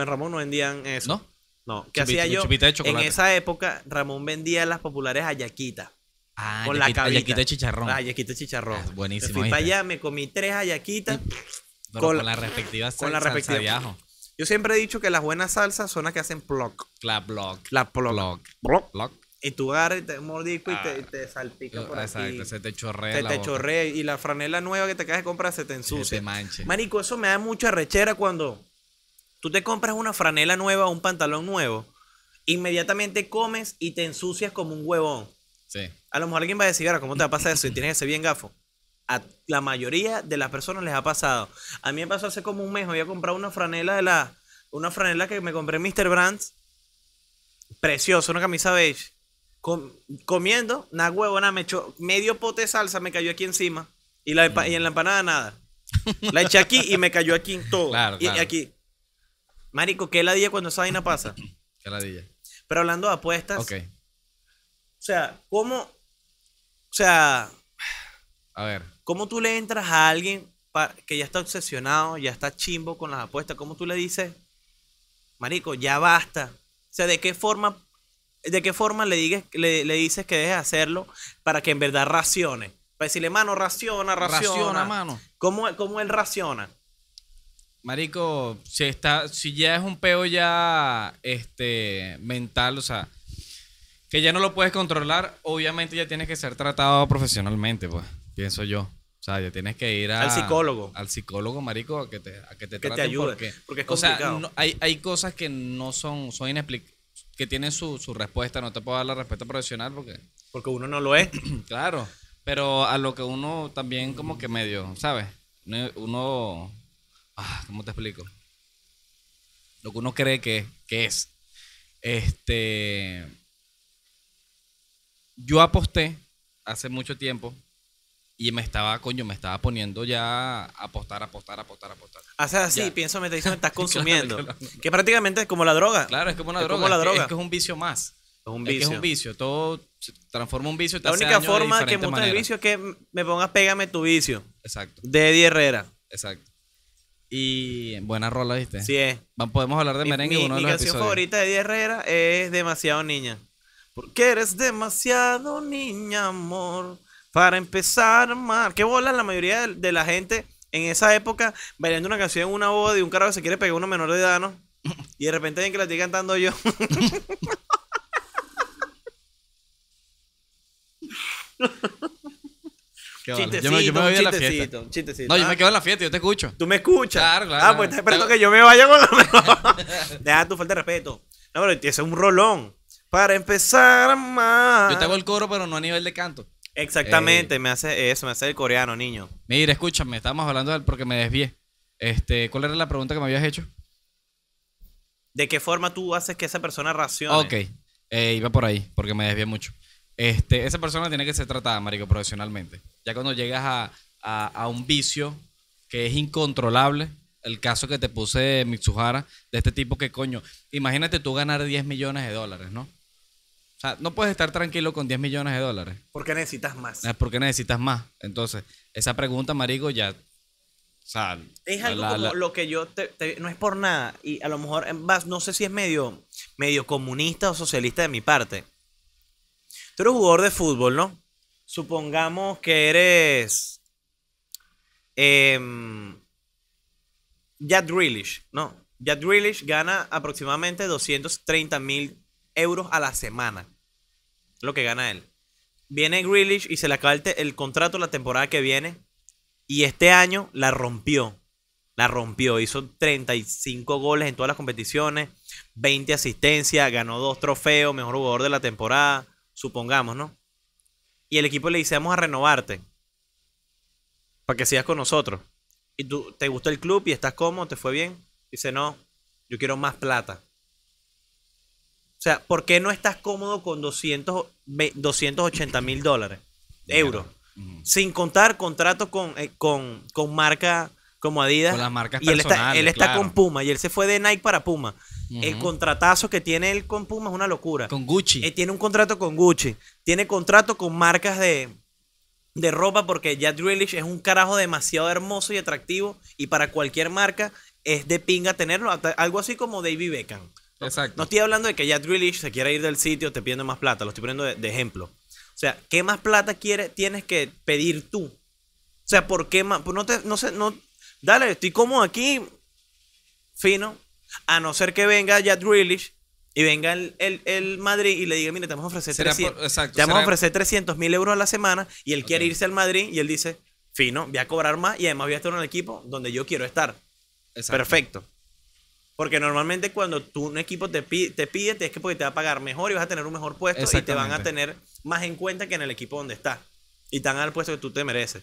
Ramón no vendían eso. ¿No? No. ¿Qué hacía yo? En esa época, Ramón vendía las populares a Yaquita. Ah, con la Ayaquita de chicharrón. ayaquita ah, de chicharrón. Ah, buenísimo. Fui para allá, me comí tres ayaquitas. Con, la respectiva salsa, con la respectiva. de ajo. Yo siempre he dicho que las buenas salsas son las que hacen ploc La block. La ploc Y tú agarras y te y te, salpica por exacto, aquí. se te chorrea. Se te chorrea. Y la franela nueva que te acabas de comprar se te ensucia. Se manche. Marico, eso me da mucha rechera cuando tú te compras una franela nueva un pantalón nuevo. Inmediatamente comes y te ensucias como un huevón. Sí. A lo mejor alguien va a decir, ahora, ¿cómo te pasar eso? Y tienes ser bien gafo. A la mayoría de las personas les ha pasado. A mí me pasó hace como un mes, había comprado una franela de la. Una franela que me compré en Mr. Brands. Preciosa, una camisa beige. comiendo, una huevo, me echó medio pote de salsa, me cayó aquí encima. Y, la, en la empanada nada. La eché aquí y me cayó aquí en todo. Claro, y, aquí. Marico, ¿qué ladilla cuando esa vaina pasa? ¿Qué ladilla? Pero hablando de apuestas. Ok. O sea, ¿cómo o sea. A ver. ¿Cómo tú le entras a alguien que ya está obsesionado, ya está chimbo con las apuestas? ¿Cómo tú le dices, Marico, ya basta? O sea, ¿de qué forma, de qué forma le, le, le dices que deje de hacerlo para que en verdad racione? Para decirle, mano, raciona, raciona. Raciona, mano. ¿Cómo, cómo él raciona? Marico, si está, si ya es un peo ya este mental, o sea, que ya no lo puedes controlar, obviamente ya tienes que ser tratado profesionalmente, pues, pienso yo. O sea, ya tienes que ir al psicólogo. Al psicólogo, marico, a que te, que te, ayude. Porque, es complicado. O sea, hay, cosas que no son, son inexplicables, que tienen su, respuesta. No te puedo dar la respuesta profesional porque... Porque uno no lo es. claro. Pero a lo que uno también como que medio, ¿sabes? Uno... Ah, ¿Cómo te explico? Lo que uno cree que, que es. Este yo aposté hace mucho tiempo y me estaba, coño, me estaba poniendo ya a apostar, apostar, apostar, apostar. Ah, o sea, sí, pienso, me estás consumiendo. Que prácticamente es como la droga. Claro, es como Como la droga. es que es un vicio más. Es un vicio. Es, un vicio. Todo se transforma en un vicio. Y te la única forma que muestra el vicio es que me pongas pégame tu vicio. Exacto. De Eddie Herrera. Exacto. Y buena rola, ¿viste? Sí eh. Podemos hablar de merengue mi, uno de los canción favorita de Eddie Herrera es Demasiado Niña. Porque eres demasiado niña, amor. Para empezar a Qué bola la mayoría de, la gente en esa época bailando una canción una boda y un carajo se quiere pegar a una menor de edad, ¿no? Y de repente ven que la estoy cantando yo. Qué Chistecito, yo me, voy a la No, yo me ah. quedo en la fiesta, yo te escucho. Tú me escuchas. Claro, claro. Ah, pues estás esperando que yo me vaya con la mejor Deja tu falta de respeto. No, pero ese es un rolón. Para empezar más. Yo te el coro, pero no a nivel de canto. Exactamente, eh, me hace eso, me hace el coreano, niño. Mira, escúchame, estábamos hablando del porque me desvié. Este, ¿cuál era la pregunta que me habías hecho? ¿De qué forma tú haces que esa persona racione? Ok, eh, iba por ahí, porque me desvié mucho. Este, esa persona tiene que ser tratada, marico, profesionalmente. Ya cuando llegas a, un vicio que es incontrolable, el caso que te puse Mitsuhara, de este tipo que coño, imagínate tú ganar 10 millones de dólares, ¿no? O sea, no puedes estar tranquilo con 10 millones de dólares. ¿Por qué necesitas más? Eh, Porque necesitas más? Entonces, esa pregunta, Marico, ya. es algo como lo que yo te, no es por nada y a lo mejor vas no sé si es medio medio comunista o socialista de mi parte. Tú eres jugador de fútbol, ¿no? Supongamos que eres eh, em, Drillish, ¿no? Jad Drillish gana aproximadamente 230 mil euros a la semana. Lo que gana él. Viene Grealish y se le acaba el, contrato la temporada que viene. Y este año la rompió. La rompió. Hizo 35 goles en todas las competiciones. 20 asistencias. Ganó dos trofeos. Mejor jugador de la temporada. Supongamos, ¿no? Y el equipo le dice, vamos a renovarte. Para que sigas con nosotros. Y tú, te gusta el club y estás cómodo, te fue bien. Dice, no, yo quiero más plata. O sea, ¿por qué no estás cómodo con 200, 280 mil dólares? Euros. Sin contar contrato eh, con, con, marca como Adidas. Con las marcas y él está, con Puma y él se fue de Nike para Puma. El contratazo que tiene él con Puma es una locura. Con Gucci. Él eh, tiene un contrato con Gucci. Tiene contrato con marcas de, de ropa porque ya Drillish es un carajo demasiado hermoso y atractivo y para cualquier marca es de pinga tenerlo. Algo así como David Beckham. No estoy hablando de que ya se quiera ir del sitio, te pidiendo más plata. Lo estoy poniendo de, ejemplo. O sea, ¿qué más plata quiere, tienes que pedir tú? O sea, ¿por qué más? Pues no te, no sé, no. Dale, estoy como aquí. Fino. A no ser que venga ya y venga el, Madrid y le diga, mire, te vamos a ofrecer 300, a mil euros a la semana y él quiere irse al Madrid y él dice, fino, voy a cobrar más y además voy a estar en el equipo donde yo quiero estar. Exacto. Perfecto. Porque normalmente cuando tú, un equipo te pide, te pide, es que porque te va a pagar mejor y vas a tener un mejor puesto y te van a tener más en cuenta que en el equipo donde estás. Y tan al puesto que tú te mereces.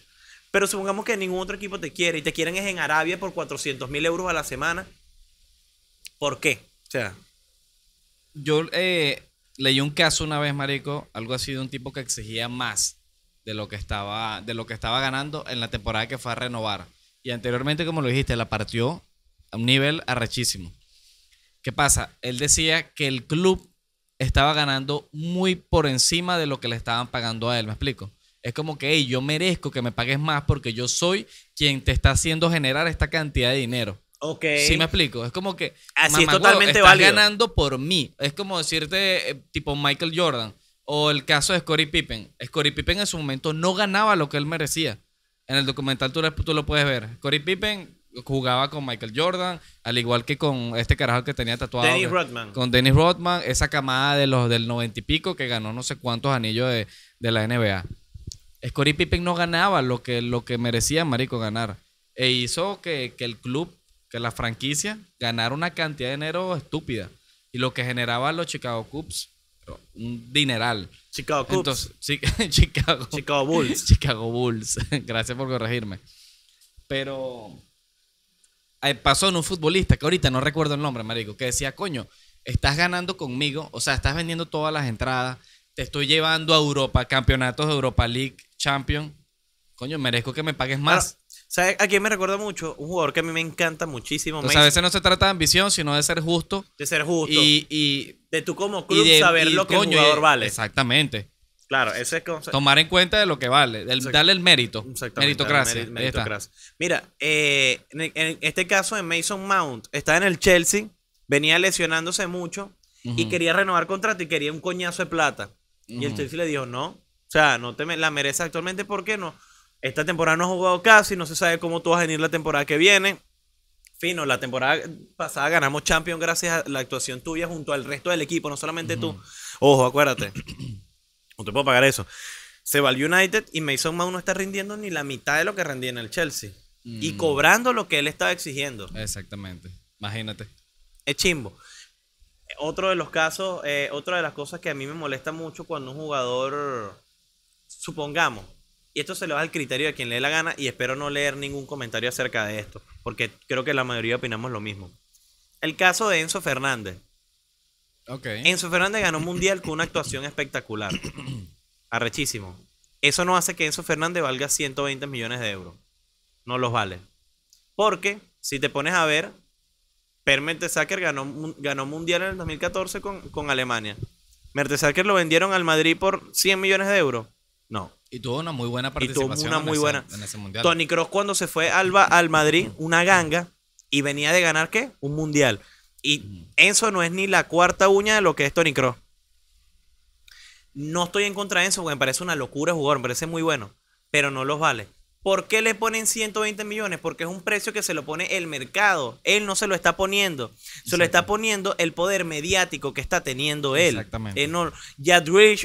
Pero supongamos que ningún otro equipo te quiere y te quieren es en Arabia por 400 mil euros a la semana. ¿Por qué? O sea. Yo eh, leí un caso una vez, Marico, algo así de un tipo que exigía más de lo que estaba, de lo que estaba ganando en la temporada que fue a renovar. Y anteriormente, como lo dijiste, la partió a un nivel arrechísimo. ¿Qué pasa? Él decía que el club estaba ganando muy por encima de lo que le estaban pagando a él, ¿me explico? Es como que, hey, yo merezco que me pagues más porque yo soy quien te está haciendo generar esta cantidad de dinero. Ok. ¿Sí me explico? Es como que... Así es totalmente estás ganando por mí. Es como decirte, eh, tipo Michael Jordan o el caso de Scottie Pippen. Scottie Pippen en su momento no ganaba lo que él merecía. En el documental tú, tú lo puedes ver. Scottie Pippen jugaba con Michael Jordan, al igual que con este carajo que tenía tatuado. Dennis eh, Rodman. Con Dennis Rodman, esa camada de los del noventa y pico que ganó no sé cuántos anillos de, la NBA. Scottie Pippen no ganaba lo que, lo que merecía Marico ganar. E hizo que, el club, que la franquicia, ganara una cantidad de dinero estúpida. Y lo que generaba los Chicago Cubs, un dineral. Chicago Cubs. Chicago, Chicago Bulls. Chicago Bulls. Gracias por corregirme. Pero eh, pasó en un futbolista que ahorita no recuerdo el nombre, marico, que decía, coño, estás ganando conmigo, o sea, estás vendiendo todas las entradas, te estoy llevando a Europa, campeonatos de Europa League, Champion, coño, merezco que me pagues más. ¿Sabes a quién me recuerda mucho? Un jugador que a mí me encanta muchísimo. sea, a veces no se trata de ambición, sino de ser justo. De ser justo. Y, de tú como club saber lo que el jugador vale. Exactamente. Claro, ese es Tomar en cuenta de lo que vale, darle el mérito. Meritocracia. Mira, eh, en, este caso en Mason Mount, está en el Chelsea, venía lesionándose mucho y quería renovar contrato y quería un coñazo de plata. Y el Chelsea le dijo, no, o sea, no te la mereces actualmente ¿por qué no. Esta temporada no has jugado casi, no se sabe cómo tú vas a venir la temporada que viene. Fino, la temporada pasada ganamos Champions gracias a la actuación tuya junto al resto del equipo, no solamente tú. Ojo, acuérdate. No te puedo pagar eso. Se va al United y Mason Mount no está rindiendo ni la mitad de lo que rendía en el Chelsea. Y mm. cobrando lo que él estaba exigiendo. Exactamente. Imagínate. Es chimbo. Otro de los casos, eh, otra de las cosas que a mí me molesta mucho cuando un jugador, supongamos, y esto se lo da al criterio de quien le dé la gana y espero no leer ningún comentario acerca de esto, porque creo que la mayoría opinamos lo mismo. El caso de Enzo Fernández. Enzo Fernández ganó mundial con una actuación espectacular. Arrechísimo. Eso no hace que Enzo Fernández valga 120 millones de euros. No los vale. Porque, si te pones a ver, Mertesacker ganó, ganó mundial en el 2014 con, con Alemania. Mertesacker lo vendieron al Madrid por 100 millones de euros. No. Y tuvo una muy buena participación. una muy en buena. Ese, mundial. Tony Cross, cuando se fue al, al Madrid, una ganga, y venía de ganar, ¿qué? Un mundial. Y eso no es ni la cuarta uña de lo que es Tony Cross. No estoy en contra de eso, porque me parece una locura jugador, me parece muy bueno, pero no los vale. ¿Por qué le ponen 120 millones? Porque es un precio que se lo pone el mercado. Él no se lo está poniendo. Se lo está poniendo el poder mediático que está teniendo él. Exactamente. Eh,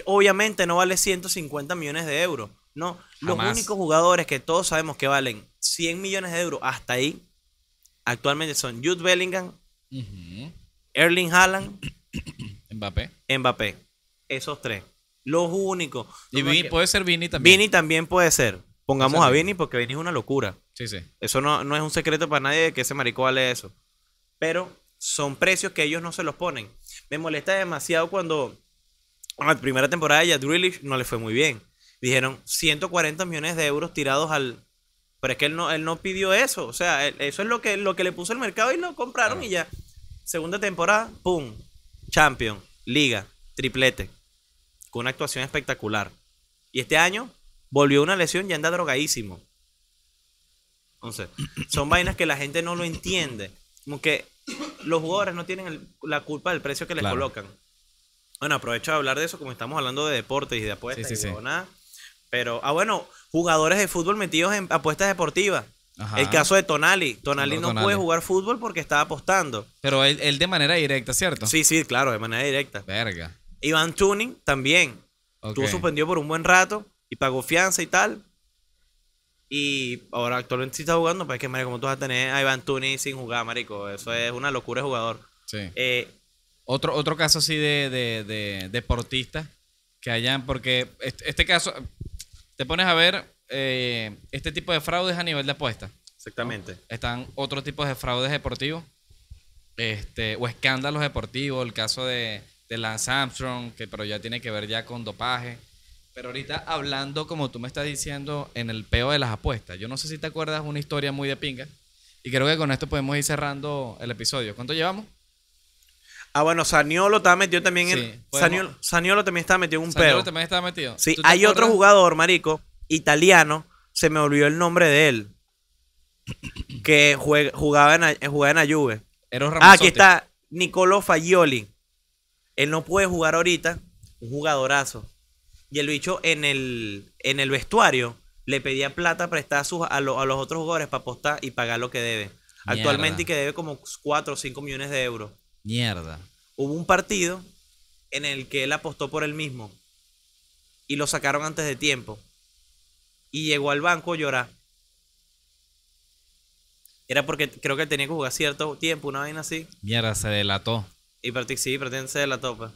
obviamente no vale 150 millones de euros. No, los únicos jugadores que todos sabemos que valen 100 millones de euros hasta ahí actualmente son Jude Bellingham, Erling Haaland. Mbappé. Mbappé. Esos tres. Los únicos. Y Vini, puede ser Vini también. Vini también puede ser. Pongamos a Vini porque Vini es una locura. Sí, sí. Eso no, es un secreto para nadie que ese marico vale eso. Pero son precios que ellos no se los ponen. Me molesta demasiado cuando la primera temporada de Jack no le fue muy bien. Dijeron 140 millones de euros tirados al, pero es que él no, él no pidió eso. O sea, eso es lo que, lo que le puso el mercado y lo compraron y ya. Segunda temporada, ¡pum! Champion, liga, triplete. Con una actuación espectacular. Y este año volvió una lesión y anda drogadísimo. Entonces, son vainas que la gente no lo entiende. Como que los jugadores no tienen la culpa del precio que les colocan. Bueno, aprovecho de hablar de eso, como estamos hablando de deportes y de apuestas y nada. Pero, ah, bueno, jugadores de fútbol metidos en apuestas deportivas. El caso de Tonali. Tonali no puede jugar fútbol porque estaba apostando. Pero él, de manera directa, ¿cierto? Sí, sí, claro, de manera directa. Verga. Iván Tuning también. Okay. Estuvo suspendido por un buen rato y pagó fianza y tal. Y ahora actualmente sí está jugando, Pero pues es que, marico, como tú vas a tener a Iván Tuning sin jugar, marico? Eso es una locura de jugador. Sí. Eh, otro, otro caso así de, de, deportistas que hayan, porque este, este caso, te pones a ver eh, este tipo de fraudes a nivel de apuestas. Exactamente. Están otros tipos de fraudes deportivos este, o escándalos deportivos, el caso de, de, Lance Armstrong, que pero ya tiene que ver ya con dopaje. Pero ahorita hablando, como tú me estás diciendo, en el peo de las apuestas. Yo no sé si te acuerdas una historia muy de pinga. Y creo que con esto podemos ir cerrando el episodio. ¿Cuánto llevamos? Ah, bueno, Saniolo estaba metido también en. Saniolo, también estaba metido en un Saniolo también estaba metido. Sí, hay otro jugador, marico, italiano, se me olvidó el nombre de él, que jugaba, en, jugaba en la Juve. ah, aquí está Nicolo Fagioli. Él no puede jugar ahorita, un jugadorazo. Y el bicho en el, en el vestuario le pedía plata prestada a, sus, a, los otros jugadores para apostar y pagar lo que debe. Actualmente y que debe como 4 o 5 millones de euros. Mierda. Hubo un partido en el que él apostó por él mismo y lo sacaron antes de tiempo. Y llegó al banco a llorar. Era porque creo que tenía que jugar cierto tiempo, una vaina así. Mierda, se delató. Y sí, pretende se delató, pues.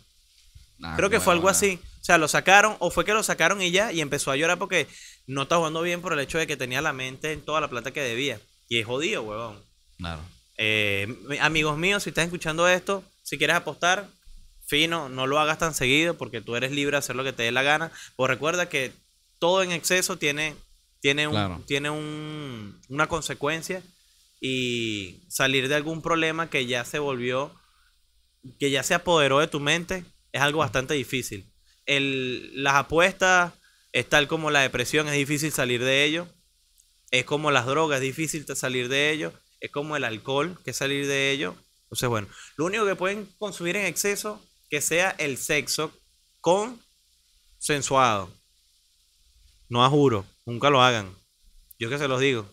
creo que fue algo así. O sea, lo sacaron, o fue que lo sacaron y ya, y empezó a llorar porque no estaba jugando bien por el hecho de que tenía la mente en toda la plata que debía. Y es jodido, huevón. Claro. Eh, amigos míos, si estás escuchando esto, si quieres apostar, fino, no lo hagas tan seguido porque tú eres libre de hacer lo que te dé la gana. Pues recuerda que todo en exceso tiene, tiene, un, tiene una consecuencia y salir de algún problema que ya se volvió, que ya se apoderó de tu mente, es algo bastante difícil. El, las apuestas es tal como la depresión, es difícil salir de ello. Es como las drogas, es difícil salir de ello es como el alcohol, que salir de ello. Entonces, bueno, lo único que pueden consumir en exceso, que sea el sexo consensuado. No a juro, nunca lo hagan. Yo que se los digo.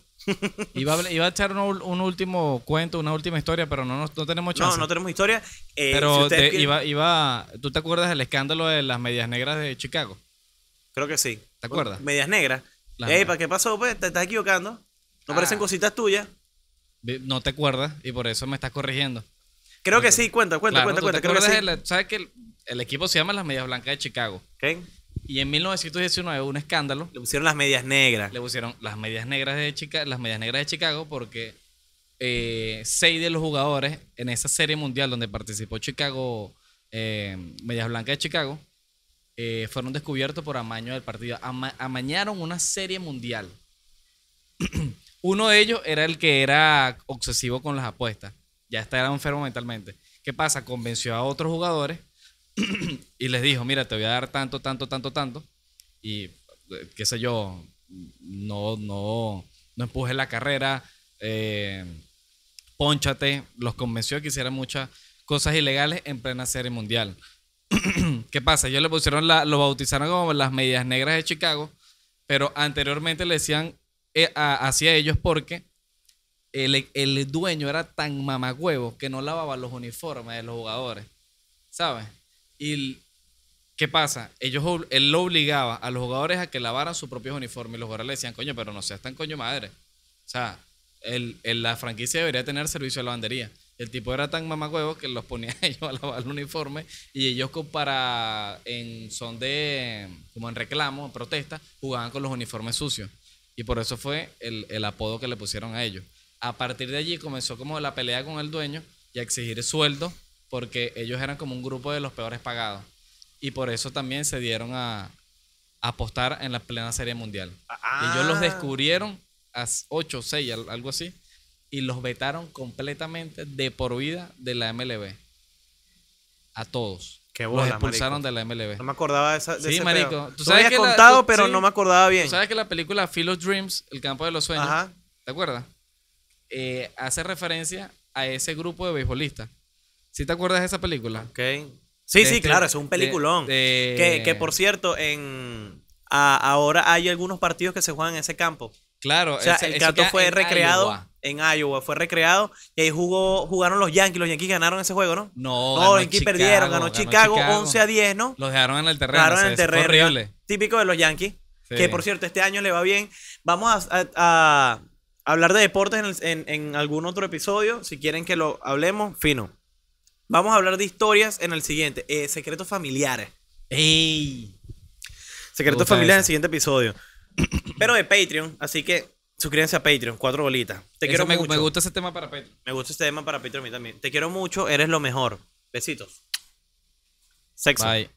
iba, a, echar un, último cuento, una última historia, pero no, no, tenemos chance. No, no tenemos historia. Eh, pero iba, iba, ¿tú te acuerdas del escándalo de las medias negras de Chicago? Creo que sí. ¿Te acuerdas? Medias negras. Ey, ¿para qué pasó? Pues? Te estás equivocando. No parecen ah. cositas tuyas. No te acuerdas y por eso me estás corrigiendo. Creo que sí, cuenta, cuenta, cuenta, ¿Sabes que el, equipo se llama las Medias Blancas de Chicago? ¿Qué? Y en 1919 hubo un escándalo. Le pusieron las medias negras. Le pusieron las medias negras de Chicago, las medias negras de Chicago porque eh, seis de los jugadores en esa serie mundial donde participó Chicago, eh, Medias Blancas de Chicago, eh, fueron descubiertos por amaño del partido. amañaron una serie mundial. Uno de ellos era el que era obsesivo con las apuestas. Ya estaba enfermo mentalmente. ¿Qué pasa? Convenció a otros jugadores y les dijo, mira, te voy a dar tanto, tanto, tanto, tanto. Y eh, qué sé yo, no, no, no empujes la carrera, eh, ponchate. Los convenció que hicieran muchas cosas ilegales en plena serie mundial. ¿Qué pasa? Yo le pusieron la, lo bautizaron como las medias negras de Chicago, pero anteriormente le decían eh, hacia ellos porque el, dueño era tan mamagüevo que no lavaba los uniformes de los jugadores, ¿sabes? Y ¿qué pasa? Ellos, él lo obligaba a los jugadores a que lavaran sus propios uniformes y los jugadores le decían, coño, pero no seas tan coño madre. O sea, el, la franquicia debería tener servicio de lavandería. El tipo era tan mamagüevo que los ponía ellos a lavar el uniforme y ellos para en son de como en reclamo, en protesta, jugaban con los uniformes sucios. Y por eso fue el, apodo que le pusieron a ellos. A partir de allí comenzó como la pelea con el dueño y a exigir sueldo porque ellos eran como un grupo de los peores pagados. Y por eso también se dieron a, apostar en la plena serie mundial. y Ellos los ah. descubrieron a 8 o 6, algo así, y los vetaron completamente de por vida de la MLB. A todos. Que los expulsaron de la MLB. No me acordaba de esa. De sí, marico. Tú sabes contado, pero no me acordaba bien. Tú sabes que la película Field Dreams, El campo de los sueños, Ajá. ¿te acuerdas? Eh, hace referencia a ese grupo de beisbolistas. ¿Sí te acuerdas de esa película? Ok. Sí, sí, este claro, es un peliculón. que, por cierto, en ahora hay algunos partidos que se juegan en ese campo. Claro, o sea, el campo fue recreado en Iowa, fue recreado y ahí jugó, jugaron los Yankees, los Yankees ganaron ese juego, ¿no? No, no los Yankees perdieron, ganó, Chicago, 11 a 10, ¿no? Los dejaron en el terreno, horrible. Típico de los Yankees, que por cierto, este año le va bien. Vamos a, hablar de deportes en, algún otro episodio, si quieren que lo hablemos, fino. Vamos a hablar de historias en el siguiente. Eh, secretos familiares. ¡Ey! Secretos familiares en el siguiente episodio. Pero de Patreon, así que Suscríbanse a Patreon, cuatro bolitas. Te quiero me, mucho. Me gusta ese tema para Patreon. Me gusta este tema para Patreon a mí también. Te quiero mucho, eres lo mejor. Besitos. Sexo. Bye.